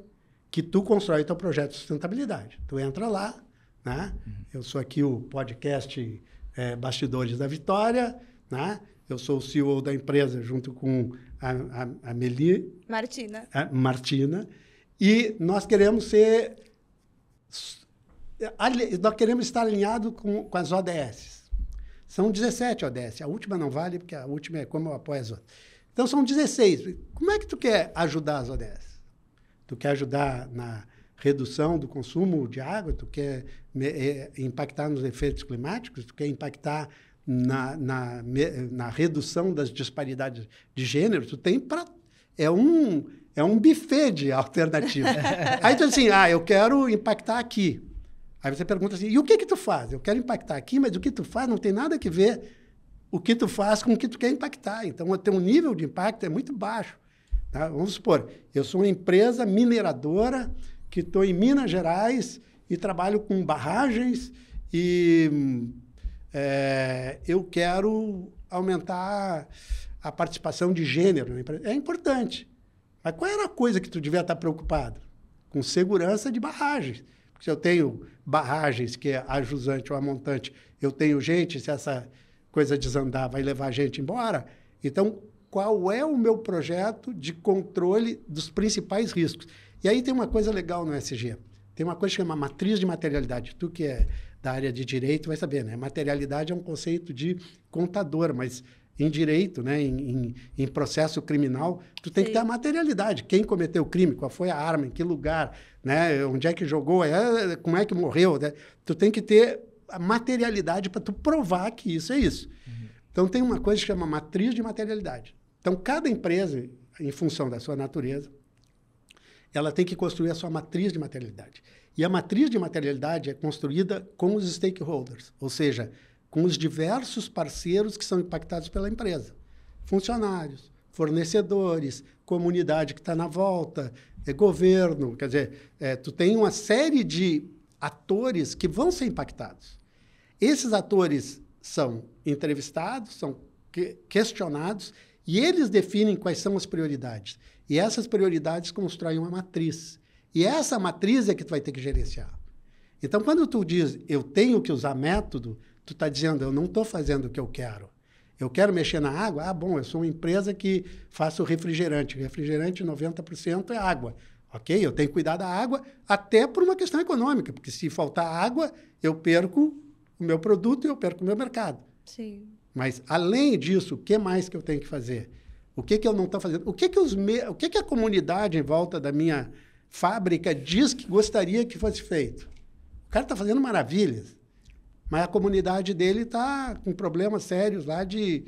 Speaker 3: que tu constrói teu projeto de sustentabilidade. Tu entra lá, né? Uhum. Eu sou aqui o podcast é, Bastidores da Vitória, né? Eu sou o CEO da empresa junto com a, a, a Meli...
Speaker 2: Martina. A
Speaker 3: Martina. E nós queremos ser... Nós queremos estar alinhado com, com as ODS. São 17 ODS. A última não vale, porque a última é como eu apoio as outras. Então, são 16. Como é que tu quer ajudar as ODS? Tu quer ajudar na redução do consumo de água? Tu quer eh, impactar nos efeitos climáticos? Tu quer impactar na, na, na redução das disparidades de gênero? Tu tem para... É um, é um buffet de alternativa Aí tu diz assim, ah, eu quero impactar aqui. Aí você pergunta assim, e o que que tu faz? Eu quero impactar aqui, mas o que tu faz não tem nada que ver o que tu faz com o que tu quer impactar. Então, o teu nível de impacto é muito baixo. Tá? Vamos supor, eu sou uma empresa mineradora que estou em Minas Gerais e trabalho com barragens e é, eu quero aumentar a participação de gênero É importante. Mas qual era a coisa que tu devia estar preocupado? Com segurança de barragens. Se eu tenho barragens, que é a jusante ou a montante, eu tenho gente, se essa coisa desandar, vai levar a gente embora. Então, qual é o meu projeto de controle dos principais riscos? E aí tem uma coisa legal no SG. Tem uma coisa que chama matriz de materialidade. Tu que é da área de direito vai saber, né? Materialidade é um conceito de contador, mas em direito, né, em, em, em processo criminal, tu tem Sim. que ter a materialidade. Quem cometeu o crime, qual foi a arma, em que lugar, né, onde é que jogou, é, como é que morreu. Né? Tu tem que ter a materialidade para tu provar que isso é isso. Uhum. Então, tem uma coisa que chama matriz de materialidade. Então, cada empresa, em função da sua natureza, ela tem que construir a sua matriz de materialidade. E a matriz de materialidade é construída com os stakeholders, ou seja, com os diversos parceiros que são impactados pela empresa: funcionários, fornecedores, comunidade que está na volta, é governo. Quer dizer, é, tu tem uma série de atores que vão ser impactados. Esses atores são entrevistados, são que questionados e eles definem quais são as prioridades. E essas prioridades constroem uma matriz. E é essa matriz é que tu vai ter que gerenciar. Então, quando tu diz eu tenho que usar método, tu está dizendo, eu não estou fazendo o que eu quero. Eu quero mexer na água? Ah, bom, eu sou uma empresa que faço refrigerante. Refrigerante, 90% é água. Ok, eu tenho que cuidar da água até por uma questão econômica, porque se faltar água, eu perco o meu produto e eu perco o meu mercado. Sim. Mas, além disso, o que mais que eu tenho que fazer? O que, que eu não estou fazendo? O, que, que, os me... o que, que a comunidade em volta da minha fábrica diz que gostaria que fosse feito? O cara está fazendo maravilhas. Mas a comunidade dele está com problemas sérios lá de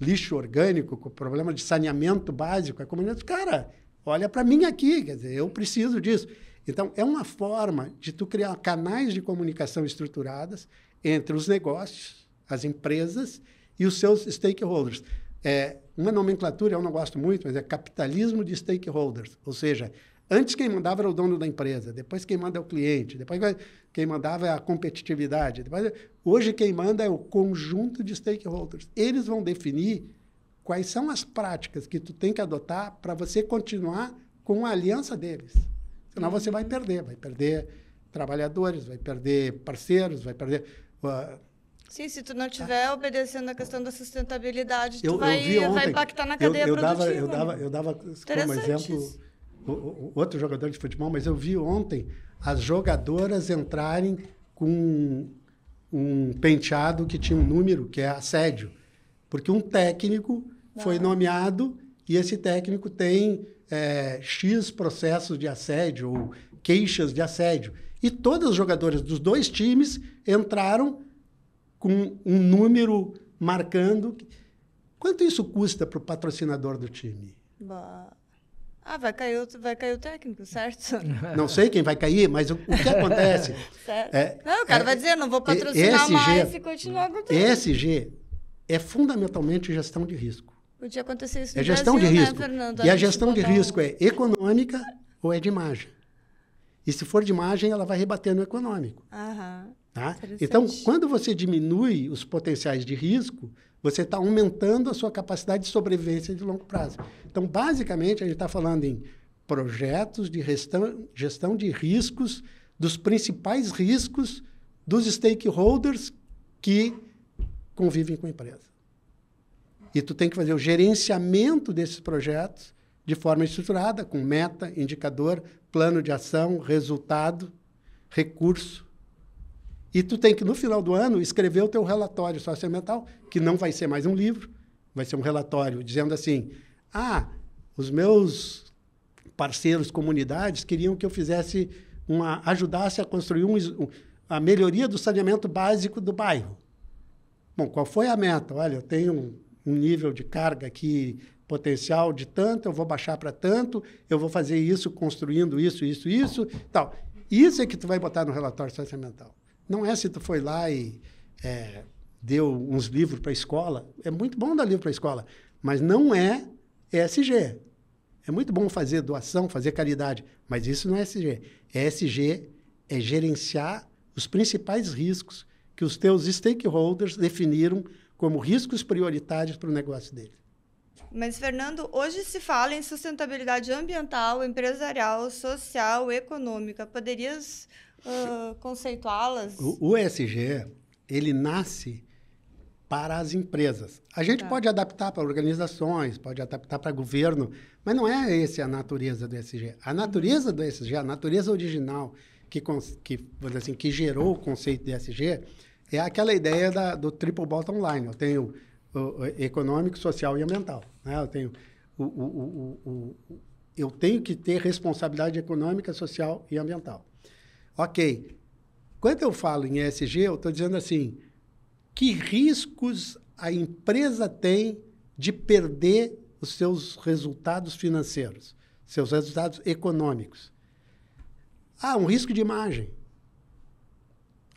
Speaker 3: lixo orgânico, com problema de saneamento básico. A comunidade, cara, olha para mim aqui, quer dizer, eu preciso disso. Então, é uma forma de tu criar canais de comunicação estruturadas entre os negócios, as empresas e os seus stakeholders. É, uma nomenclatura eu não gosto muito, mas é capitalismo de stakeholders, ou seja, Antes quem mandava era o dono da empresa, depois quem manda é o cliente, depois quem mandava é a competitividade. Depois, é, hoje quem manda é o conjunto de stakeholders. Eles vão definir quais são as práticas que tu tem que adotar para você continuar com a aliança deles. Senão você vai uhum. perder, vai perder trabalhadores, vai perder parceiros, vai perder... Uh,
Speaker 2: Sim, se tu não tiver ah, obedecendo a questão da sustentabilidade, eu, tu vai, vai impactar na cadeia eu, eu produtiva. Dava, eu, dava, eu
Speaker 3: dava como exemplo outro jogador de futebol, mas eu vi ontem as jogadoras entrarem com um penteado que tinha um número, que é assédio. Porque um técnico foi nomeado e esse técnico tem é, X processos de assédio ou queixas de assédio. E todas as jogadoras dos dois times entraram com um número marcando. Quanto isso custa para o patrocinador do time?
Speaker 2: Bah. Ah, vai cair, vai cair o técnico, certo? Não sei quem
Speaker 3: vai cair, mas o, o que acontece.
Speaker 2: é, não, o cara é, vai dizer, não vou é, patrocinar mais e continuar acontecendo.
Speaker 3: ESG é fundamentalmente gestão de risco.
Speaker 2: Podia acontecer isso é no é gestão Brasil, de né, risco. Né, Fernando? A e a gestão de risco
Speaker 3: um... é econômica ou é de imagem. E se for de imagem, ela vai rebater no econômico. Aham, tá? Então, quando você diminui os potenciais de risco, você está aumentando a sua capacidade de sobrevivência de longo prazo. Então, basicamente, a gente está falando em projetos de gestão, de riscos, dos principais riscos dos stakeholders que convivem com a empresa. E tu tem que fazer o gerenciamento desses projetos de forma estruturada, com meta, indicador, plano de ação, resultado, recurso e tu tem que, no final do ano, escrever o teu relatório socioambiental, que não vai ser mais um livro, vai ser um relatório dizendo assim, ah, os meus parceiros, comunidades, queriam que eu fizesse uma... ajudasse a construir um, a melhoria do saneamento básico do bairro. Bom, qual foi a meta? Olha, eu tenho um nível de carga aqui potencial de tanto, eu vou baixar para tanto, eu vou fazer isso construindo isso, isso, isso, tal. Isso é que tu vai botar no relatório socioambiental. Não é se tu foi lá e é, deu uns livros para a escola. É muito bom dar livro para a escola, mas não é ESG. É muito bom fazer doação, fazer caridade, mas isso não é ESG. ESG é gerenciar os principais riscos que os teus stakeholders definiram como riscos prioritários para o negócio dele.
Speaker 2: Mas, Fernando, hoje se fala em sustentabilidade ambiental, empresarial, social, econômica. Poderias ah, conceituá-las?
Speaker 3: O, ESG, ele nasce para as empresas. A gente tá. pode adaptar para organizações, pode adaptar para governo, mas não é essa a natureza do ESG. A uhum. natureza do ESG, a natureza original que, que, assim, que gerou o conceito de ESG, é aquela ideia da, do triple bottom line. Eu tenho o, o, econômico, social e ambiental. Né? Eu tenho o, o, eu tenho que ter responsabilidade econômica, social e ambiental. Ok. Quando eu falo em ESG, eu estou dizendo assim: que riscos a empresa tem de perder os seus resultados financeiros, seus resultados econômicos? Ah, um risco de imagem.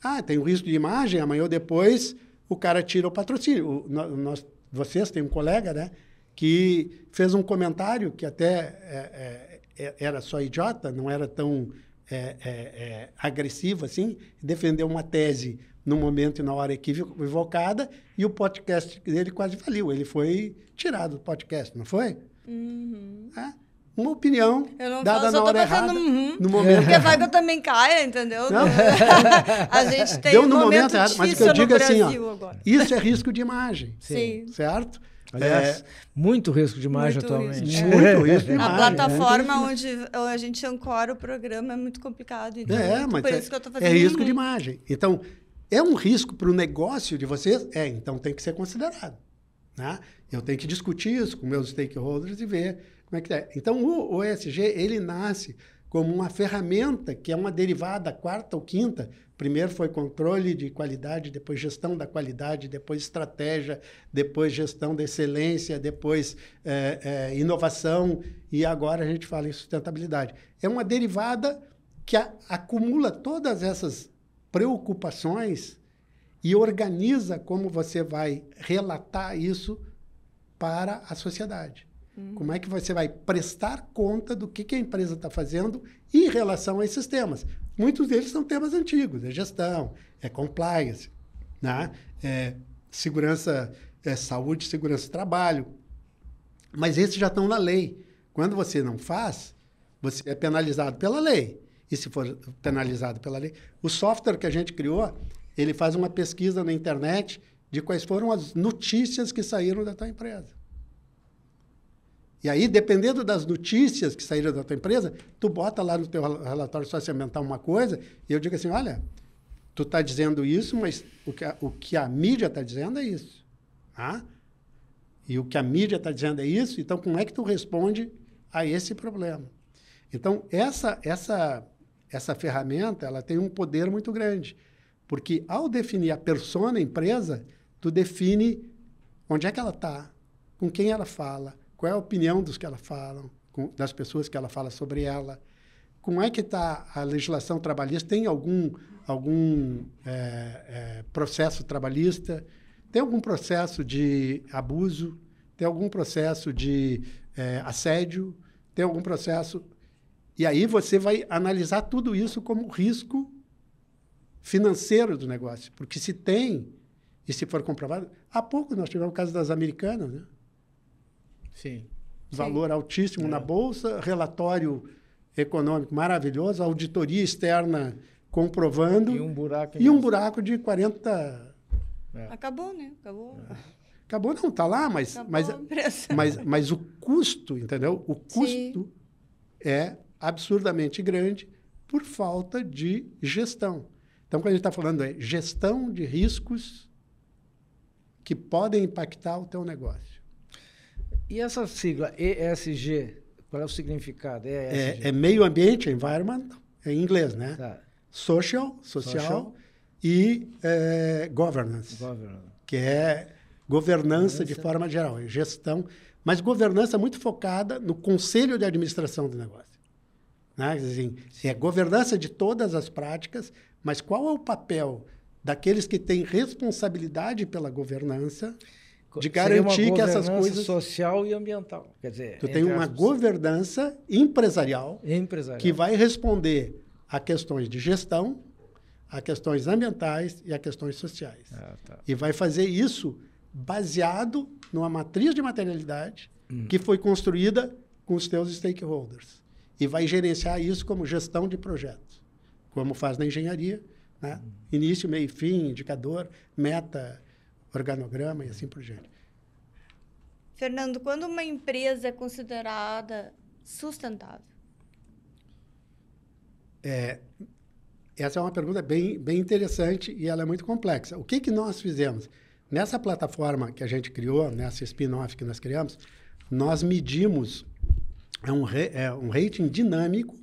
Speaker 3: Ah, tem um risco de imagem, amanhã ou depois o cara tira o patrocínio. O, nós, vocês têm um colega, né? Que fez um comentário que até é, é, é era só idiota, não era tão é, é, é, agressiva, assim, defendeu uma tese no momento e na hora equivocada, e o podcast dele quase faliu. Ele foi tirado do podcast, não foi?
Speaker 2: Uhum. É
Speaker 3: uma opinião
Speaker 2: dada na hora errada, uhum,
Speaker 3: no momento Porque vai
Speaker 2: que eu também caia, entendeu? Não. a gente tem Deu no momento, momento errado, mas que eu digo é assim, ó, agora.
Speaker 3: isso é risco de imagem, Sim. certo?
Speaker 1: Aliás, é, muito risco de imagem atualmente. Risco. Muito risco é. de margem. Né? A plataforma é.
Speaker 2: onde a gente ancora o programa é muito complicado. Então, é, é mas por é isso que eu fazendo. É risco de imagem.
Speaker 3: Então, é um risco para o negócio de vocês? É, então tem que ser considerado. Né? Eu tenho que discutir isso com meus stakeholders e ver como é que é. Então, o, o ESG, ele nasce como uma ferramenta que é uma derivada quarta ou quinta. Primeiro foi controle de qualidade, depois gestão da qualidade, depois estratégia, depois gestão da excelência, depois é, é, inovação e agora a gente fala em sustentabilidade. É uma derivada que a, acumula todas essas preocupações e organiza como você vai relatar isso para a sociedade. Como é que você vai prestar conta do que, que a empresa está fazendo em relação a esses temas? Muitos deles são temas antigos, é gestão, é compliance, né? é segurança, é saúde, segurança do trabalho. Mas esses já estão na lei. Quando você não faz, você é penalizado pela lei. E se for penalizado pela lei, o software que a gente criou, ele faz uma pesquisa na internet de quais foram as notícias que saíram da tua empresa. E aí, dependendo das notícias que saíram da tua empresa, tu bota lá no teu relatório socioambiental uma coisa e eu digo assim, olha, tu está dizendo isso, mas o que a, o que a mídia está dizendo é isso. ah E o que a mídia está dizendo é isso, então como é que tu responde a esse problema? Então, essa, essa, essa ferramenta ela tem um poder muito grande, porque ao definir a persona a empresa, tu define onde é que ela está, com quem ela fala, qual é a opinião dos que ela falam, com, das pessoas que ela fala sobre ela? Como é que está a legislação trabalhista? Tem algum, algum é, é, processo trabalhista? Tem algum processo de abuso? Tem algum processo de é, assédio? Tem algum processo... E aí você vai analisar tudo isso como risco financeiro do negócio. Porque se tem, e se for comprovado... Há pouco nós tivemos o caso das americanas, né? Sim. Valor Sim. altíssimo é. na bolsa, relatório econômico maravilhoso, auditoria externa comprovando. E um buraco. E um buraco de 40.
Speaker 2: É. Acabou, né? Acabou. É.
Speaker 3: Acabou não, tá lá, mas mas, mas mas o custo, entendeu? O custo Sim. é absurdamente grande por falta de gestão. Então, quando a gente está falando é gestão de riscos que podem impactar o teu negócio.
Speaker 1: E essa sigla ESG, qual é o significado? É, é, é
Speaker 3: meio ambiente, é environment, é em inglês, né? Tá. Social, social, social, e é, governance, governance, que é governança, governança de forma geral, gestão, mas governança muito focada no conselho de administração do negócio. Né? Assim, é governança de todas as práticas, mas qual é o papel daqueles que têm responsabilidade pela governança de garantir que essas coisas
Speaker 1: social e ambiental, quer dizer, tu tem uma
Speaker 3: governança empresarial,
Speaker 1: empresarial que vai
Speaker 3: responder a questões de gestão, a questões ambientais e a questões sociais. Ah, tá. E vai fazer isso baseado numa matriz de materialidade hum. que foi construída com os teus stakeholders. E vai gerenciar isso como gestão de projetos, como faz na engenharia, né? Hum. início, meio e fim, indicador, meta, organograma e assim por diante.
Speaker 2: Fernando, quando uma empresa é considerada sustentável?
Speaker 3: É, essa é uma pergunta bem, bem interessante e ela é muito complexa. O que, que nós fizemos? Nessa plataforma que a gente criou, nessa spin-off que nós criamos, nós medimos é um, é um rating dinâmico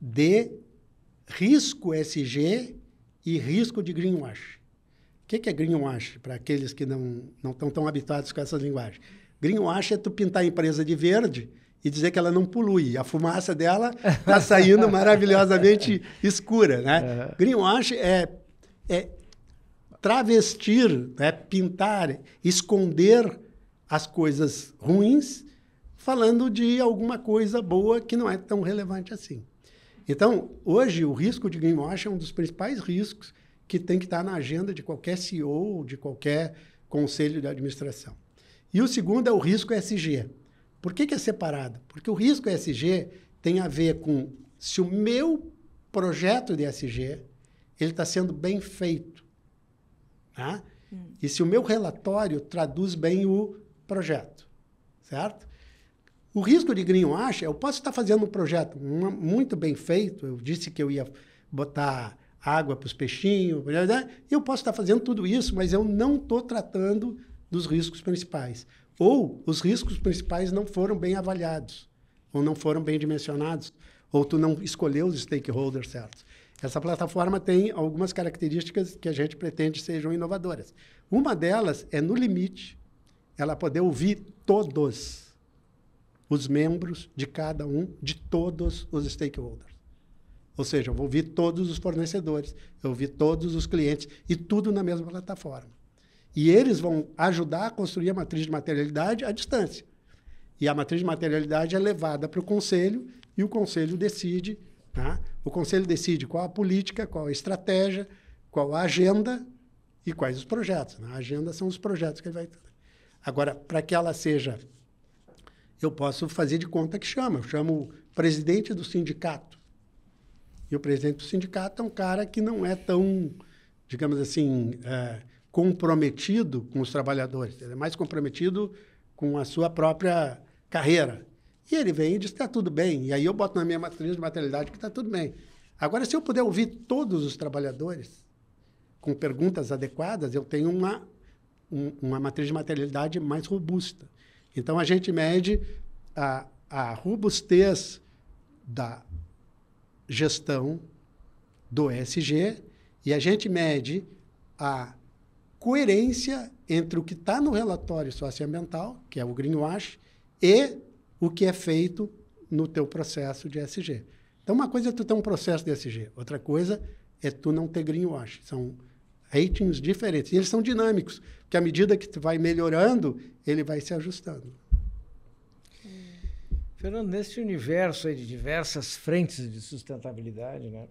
Speaker 3: de risco SG e risco de greenwash que, que é greenwash, para aqueles que não não estão tão habituados com essas linguagens? Greenwash é tu pintar a empresa de verde e dizer que ela não polui. A fumaça dela está saindo maravilhosamente escura, né? Uhum. Greenwash é, é travestir, né? pintar, esconder as coisas ruins, falando de alguma coisa boa que não é tão relevante assim. Então, hoje, o risco de greenwash é um dos principais riscos que tem que estar na agenda de qualquer CEO, de qualquer conselho de administração. E o segundo é o risco ESG. Por que, que é separado? Porque o risco ESG tem a ver com se o meu projeto de ESG ele está sendo bem feito, né? Hum. e se o meu relatório traduz bem o projeto, certo? O risco de greenwash, é, eu posso estar fazendo um projeto muito bem feito, eu disse que eu ia botar água para os peixinhos. Né? Eu posso estar fazendo tudo isso, mas eu não estou tratando dos riscos principais. Ou os riscos principais não foram bem avaliados, ou não foram bem dimensionados, ou tu não escolheu os stakeholders certos. Essa plataforma tem algumas características que a gente pretende sejam inovadoras. Uma delas é, no limite, ela poder ouvir todos os membros de cada um, de todos os stakeholders. Ou seja, eu vou ouvir todos os fornecedores, eu vi todos os clientes e tudo na mesma plataforma. E eles vão ajudar a construir a matriz de materialidade à distância. E a matriz de materialidade é levada para o conselho e o conselho decide. Tá? O conselho decide qual a política, qual a estratégia, qual a agenda e quais os projetos. Né? A agenda são os projetos que ele vai. Agora, para que ela seja. Eu posso fazer de conta que chama. Eu chamo o presidente do sindicato e o presidente do sindicato é um cara que não é tão, digamos assim, é, comprometido com os trabalhadores. Ele é mais comprometido com a sua própria carreira. E ele vem e diz que está tudo bem. E aí eu boto na minha matriz de materialidade que está tudo bem. Agora, se eu puder ouvir todos os trabalhadores com perguntas adequadas, eu tenho uma, um, uma matriz de materialidade mais robusta. Então, a gente mede a, a robustez da gestão do SG e a gente mede a coerência entre o que está no relatório socioambiental, que é o greenwash, e o que é feito no teu processo de SG. Então, uma coisa é tu ter um processo de SG, outra coisa é tu não ter greenwash. São ratings diferentes. E eles são dinâmicos, porque à medida que tu vai melhorando, ele vai se ajustando.
Speaker 1: Fernando, neste universo de diversas frentes de sustentabilidade, né,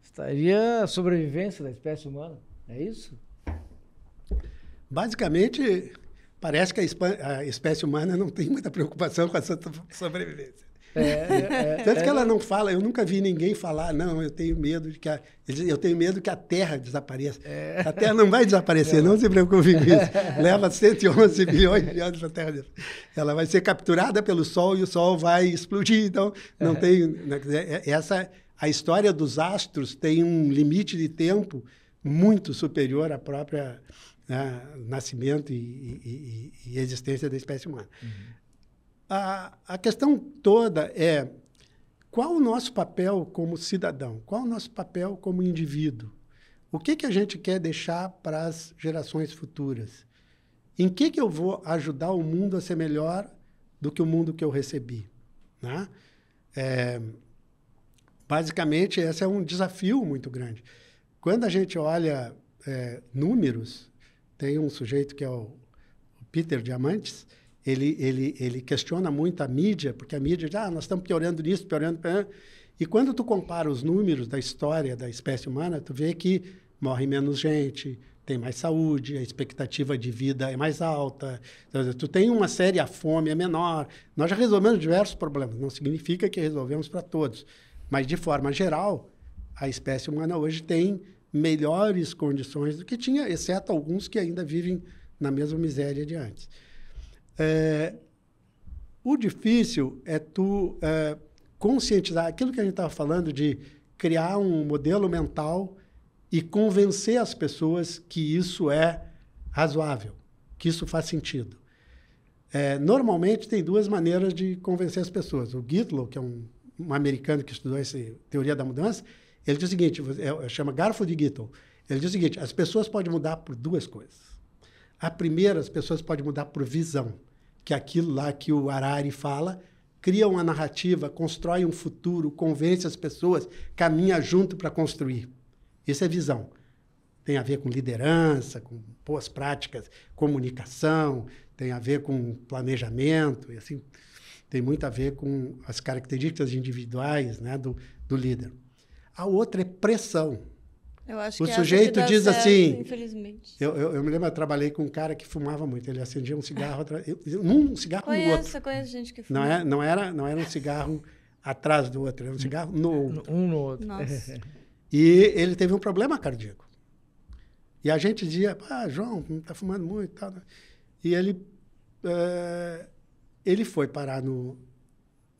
Speaker 1: estaria a sobrevivência da espécie humana, é isso? Basicamente, parece que
Speaker 3: a, espécie humana não tem muita preocupação com a sobrevivência.
Speaker 2: É, é, é Tanto é, que ela
Speaker 3: não fala, eu nunca vi ninguém falar, não, eu tenho medo de que a, eu tenho medo que a Terra desapareça. É. A Terra não vai desaparecer, não, não se preocupe com isso. Leva 111 milhões de anos a Terra. Ela vai ser capturada pelo Sol e o Sol vai explodir. Então, não tem. Né, essa, a história dos astros tem um limite de tempo muito superior à própria né, nascimento e, e, e, existência da espécie humana. Uhum a, a questão toda é qual o nosso papel como cidadão, qual o nosso papel como indivíduo, o que, que a gente quer deixar para as gerações futuras, em que, que eu vou ajudar o mundo a ser melhor do que o mundo que eu recebi. Né? É, basicamente, esse é um desafio muito grande. Quando a gente olha é, números, tem um sujeito que é o Peter Diamantes, ele, ele, ele questiona muito a mídia, porque a mídia diz, ah, nós estamos piorando nisso, piorando... E quando tu compara os números da história da espécie humana, tu vê que morre menos gente, tem mais saúde, a expectativa de vida é mais alta, tu tem uma série, a fome é menor. Nós já resolvemos diversos problemas, não significa que resolvemos para todos, mas de forma geral, a espécie humana hoje tem melhores condições do que tinha, exceto alguns que ainda vivem na mesma miséria de antes. É, o difícil é tu é, conscientizar aquilo que a gente estava falando de criar um modelo mental e convencer as pessoas que isso é razoável, que isso faz sentido. É, normalmente tem duas maneiras de convencer as pessoas. O Gitlow, que é um, um americano que estudou essa teoria da mudança, ele diz o seguinte, é, é, chama Garfo de Gitlow, ele diz o seguinte, as pessoas podem mudar por duas coisas. A primeira, as pessoas podem mudar por visão, que é aquilo lá que o Arari fala, cria uma narrativa, constrói um futuro, convence as pessoas, caminha junto para construir. Isso é visão. Tem a ver com liderança, com boas práticas, comunicação, tem a ver com planejamento, e assim, tem muito a ver com as características individuais né, do, do líder. A outra é pressão
Speaker 2: o é sujeito diz assim. Infelizmente.
Speaker 3: Eu, eu, eu, me lembro, eu trabalhei com um cara que fumava muito. Ele acendia um cigarro atrás. Um cigarro conheço, no outro.
Speaker 2: Conheço gente que fuma. Não, é,
Speaker 3: não, era, não era um cigarro atrás do outro, era um cigarro no outro. Um no outro. Nossa. E ele teve um problema cardíaco. E a gente dizia, ah, João, tá fumando muito e né? E ele, uh, ele foi parar no,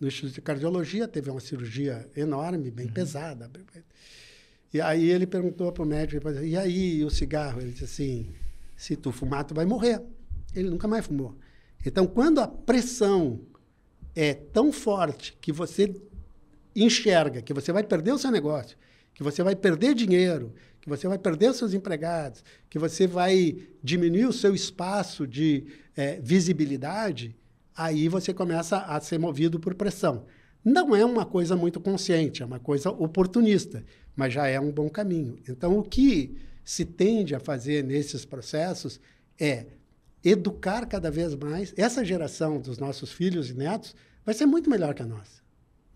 Speaker 3: no Instituto de Cardiologia, teve uma cirurgia enorme, bem uhum. pesada. Bem, e aí ele perguntou para o médico, assim, e aí o cigarro? Ele disse assim, se tu fumar, tu vai morrer. Ele nunca mais fumou. Então, quando a pressão é tão forte que você enxerga que você vai perder o seu negócio, que você vai perder dinheiro, que você vai perder os seus empregados, que você vai diminuir o seu espaço de é, visibilidade, aí você começa a ser movido por pressão. Não é uma coisa muito consciente, é uma coisa oportunista mas já é um bom caminho. Então, o que se tende a fazer nesses processos é educar cada vez mais. Essa geração dos nossos filhos e netos vai ser muito melhor que a nossa,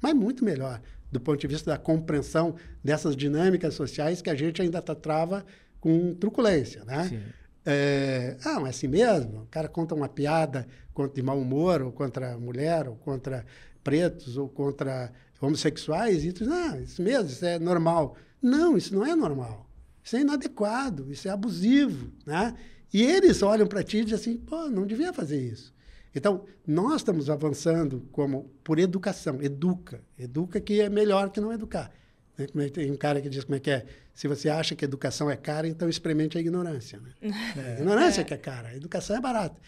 Speaker 3: mas muito melhor do ponto de vista da compreensão dessas dinâmicas sociais que a gente ainda tá trava com truculência, né? Sim. É, ah, mas é assim mesmo, o cara conta uma piada contra de mau humor, ou contra mulher, ou contra pretos, ou contra homossexuais, e tu, ah, isso mesmo, isso é normal. Não, isso não é normal. Isso é inadequado, isso é abusivo, né? E eles olham para ti e dizem assim, pô, não devia fazer isso. Então, nós estamos avançando como por educação, educa. Educa que é melhor que não educar. Né? É tem um cara que diz como é que é, se você acha que educação é cara, então experimente a ignorância. Né? É, ignorância é. que é cara, a educação é barata.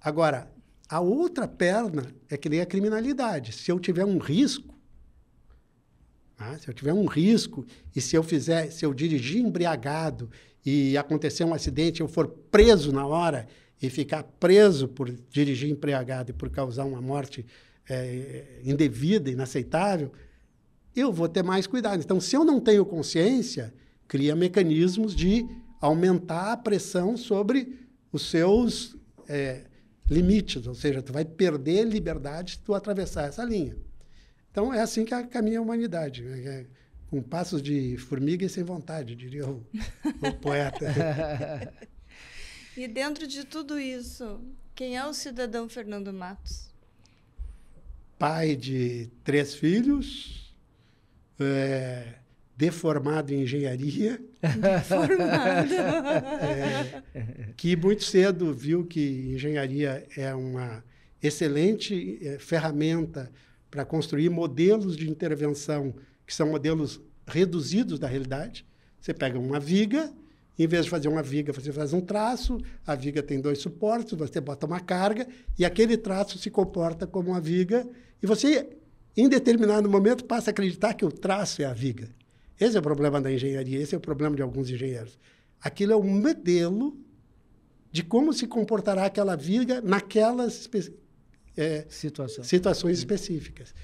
Speaker 3: Agora, a outra perna é que nem a criminalidade. Se eu tiver um risco, ah, se eu tiver um risco e se eu fizer, se eu dirigir embriagado e acontecer um acidente, eu for preso na hora e ficar preso por dirigir embriagado e por causar uma morte é, indevida, inaceitável, eu vou ter mais cuidado. Então, se eu não tenho consciência, cria mecanismos de aumentar a pressão sobre os seus é, limites, ou seja, tu vai perder liberdade se tu atravessar essa linha. Então, é assim que caminha a humanidade. Né? É com passos de formiga e sem vontade, diria o, o poeta.
Speaker 2: e dentro de tudo isso, quem é o cidadão Fernando Matos?
Speaker 3: Pai de três filhos, é, deformado em engenharia. Deformado. é, que muito cedo viu que engenharia é uma excelente é, ferramenta para construir modelos de intervenção que são modelos reduzidos da realidade. Você pega uma viga, em vez de fazer uma viga, você faz um traço, a viga tem dois suportes, você bota uma carga e aquele traço se comporta como uma viga e você, em determinado momento, passa a acreditar que o traço é a viga. Esse é o problema da engenharia, esse é o problema de alguns engenheiros. Aquilo é um modelo de como se comportará aquela viga naquelas é, situações específicas.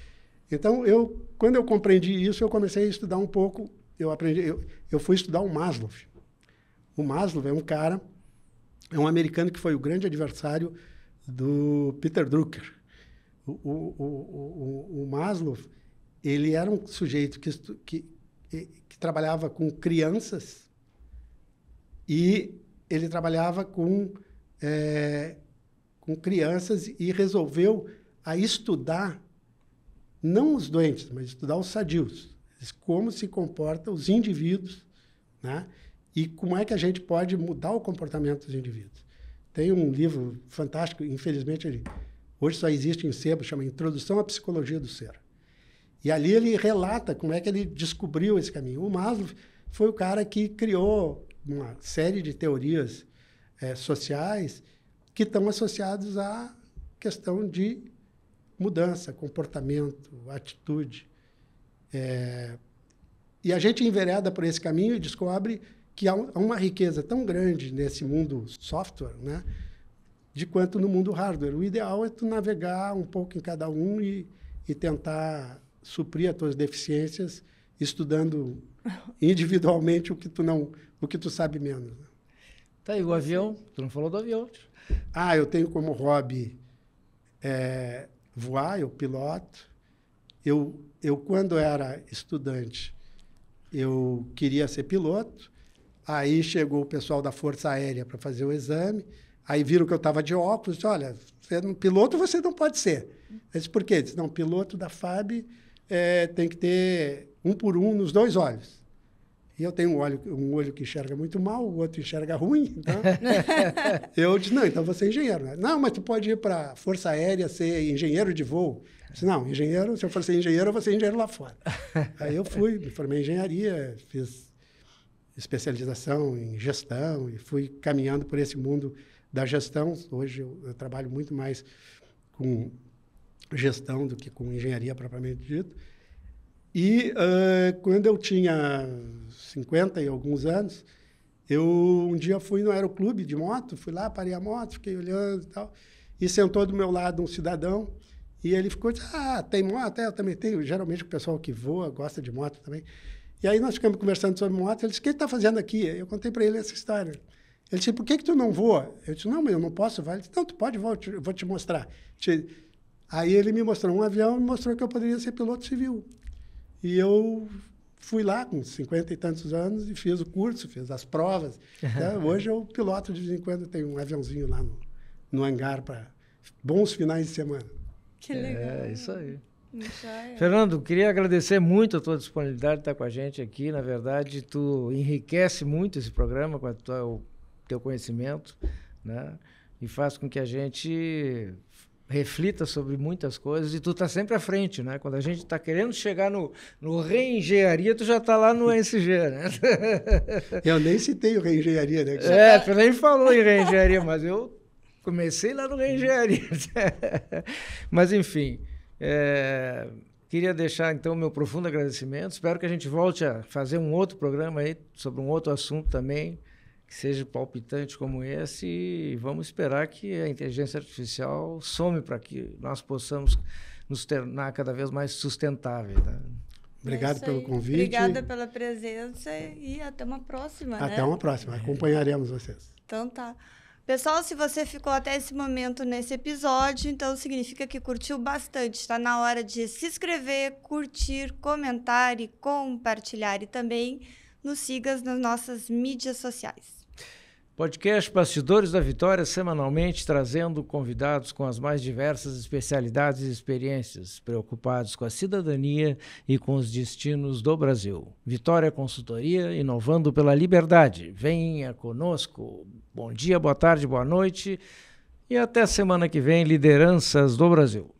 Speaker 3: Então, eu, quando eu compreendi isso, eu comecei a estudar um pouco. Eu aprendi, eu, eu fui estudar o Maslow. O Maslow é um cara, é um americano que foi o grande adversário do Peter Drucker. O, o, o, o Maslow, ele era um sujeito que, que, que trabalhava com crianças e ele trabalhava com é, com crianças e resolveu a estudar não os doentes, mas estudar os sadios, como se comportam os indivíduos, né? E como é que a gente pode mudar o comportamento dos indivíduos. Tem um livro fantástico, infelizmente ele hoje só existe em sebo, chama Introdução à Psicologia do Ser. E ali ele relata como é que ele descobriu esse caminho. O Maslow foi o cara que criou uma série de teorias é, sociais que estão associados à questão de mudança, comportamento, atitude. É, e a gente envereda por esse caminho e descobre que há uma riqueza tão grande nesse mundo software, né? De quanto no mundo hardware. O ideal é tu navegar um pouco em cada um e, e tentar suprir as tuas deficiências estudando individualmente o que tu não, o que tu sabe menos. Né. Tá aí o avião, tu não falou do avião. Ah, eu tenho como hobby é, voar, eu piloto. Eu, eu, quando era estudante, eu queria ser piloto. Aí chegou o pessoal da Força Aérea para fazer o exame. Aí viram que eu estava de óculos. Disse, Olha, você piloto você não pode ser. Eu disse, por quê? disse, não, piloto da FAB é, tem que ter um por um nos dois olhos. E eu tenho um olho, um olho que enxerga muito mal, o outro enxerga ruim. Então, eu disse, não, então você é engenheiro. Né? Não, mas tu pode ir para a Força Aérea ser engenheiro de voo. Eu disse, não, engenheiro, se eu for ser engenheiro, eu vou ser engenheiro lá fora. Aí eu fui, me formei em engenharia, fiz especialização em gestão e fui caminhando por esse mundo da gestão. Hoje eu, eu trabalho muito mais com gestão do que com engenharia propriamente dito. E uh, quando eu tinha 50 e alguns anos, eu um dia fui no aeroclube de moto, fui lá, parei a moto, fiquei olhando e tal. E sentou do meu lado um cidadão e ele ficou, ah, tem moto? É, eu também tenho. Geralmente o pessoal que voa gosta de moto também. E aí nós ficamos conversando sobre moto. Ele disse, o que ele está fazendo aqui? Eu contei para ele essa história. Ele disse, por que, que tu não voa? Eu disse, não, mas eu não posso voar. Ele disse, não, tu pode voar, eu, te, eu vou te mostrar. Aí ele me mostrou um avião e mostrou que eu poderia ser piloto civil. E eu fui lá com 50 e tantos anos e fiz o curso, fiz as provas. Então, hoje eu piloto de vez em quando, tenho um aviãozinho lá no, no hangar para
Speaker 1: bons finais de semana. Que é, legal. É, isso aí. Fernando, queria agradecer muito a tua disponibilidade de estar com a gente aqui. Na verdade, tu enriquece muito esse programa com tua, o teu conhecimento, né? E faz com que a gente reflita sobre muitas coisas e tu tá sempre à frente, né? Quando a gente tá querendo chegar no, no reengenharia, tu já tá lá no SG, né? Eu nem citei o reengenharia, né? É, tá... tu nem falou em reengenharia, mas eu comecei lá no reengenharia. mas enfim, é... queria deixar então meu profundo agradecimento. Espero que a gente volte a fazer um outro programa aí sobre um outro assunto também que seja palpitante como esse e vamos esperar que a inteligência artificial some para que nós possamos nos tornar cada vez mais sustentáveis. Né? Obrigado é pelo convite. Obrigada
Speaker 2: pela presença e até uma próxima. Né? Até né? uma próxima.
Speaker 3: Acompanharemos vocês.
Speaker 2: Então tá. Pessoal, se você ficou até esse momento nesse episódio, então significa que curtiu bastante. Está na hora de se inscrever, curtir, comentar e compartilhar. E também nos siga nas nossas mídias sociais.
Speaker 1: Podcast Bastidores da Vitória, semanalmente trazendo convidados com as mais diversas especialidades e experiências, preocupados com a cidadania e com os destinos do Brasil. Vitória Consultoria, inovando pela liberdade. Venha conosco. Bom dia, boa tarde, boa noite. E até semana que vem, Lideranças do Brasil.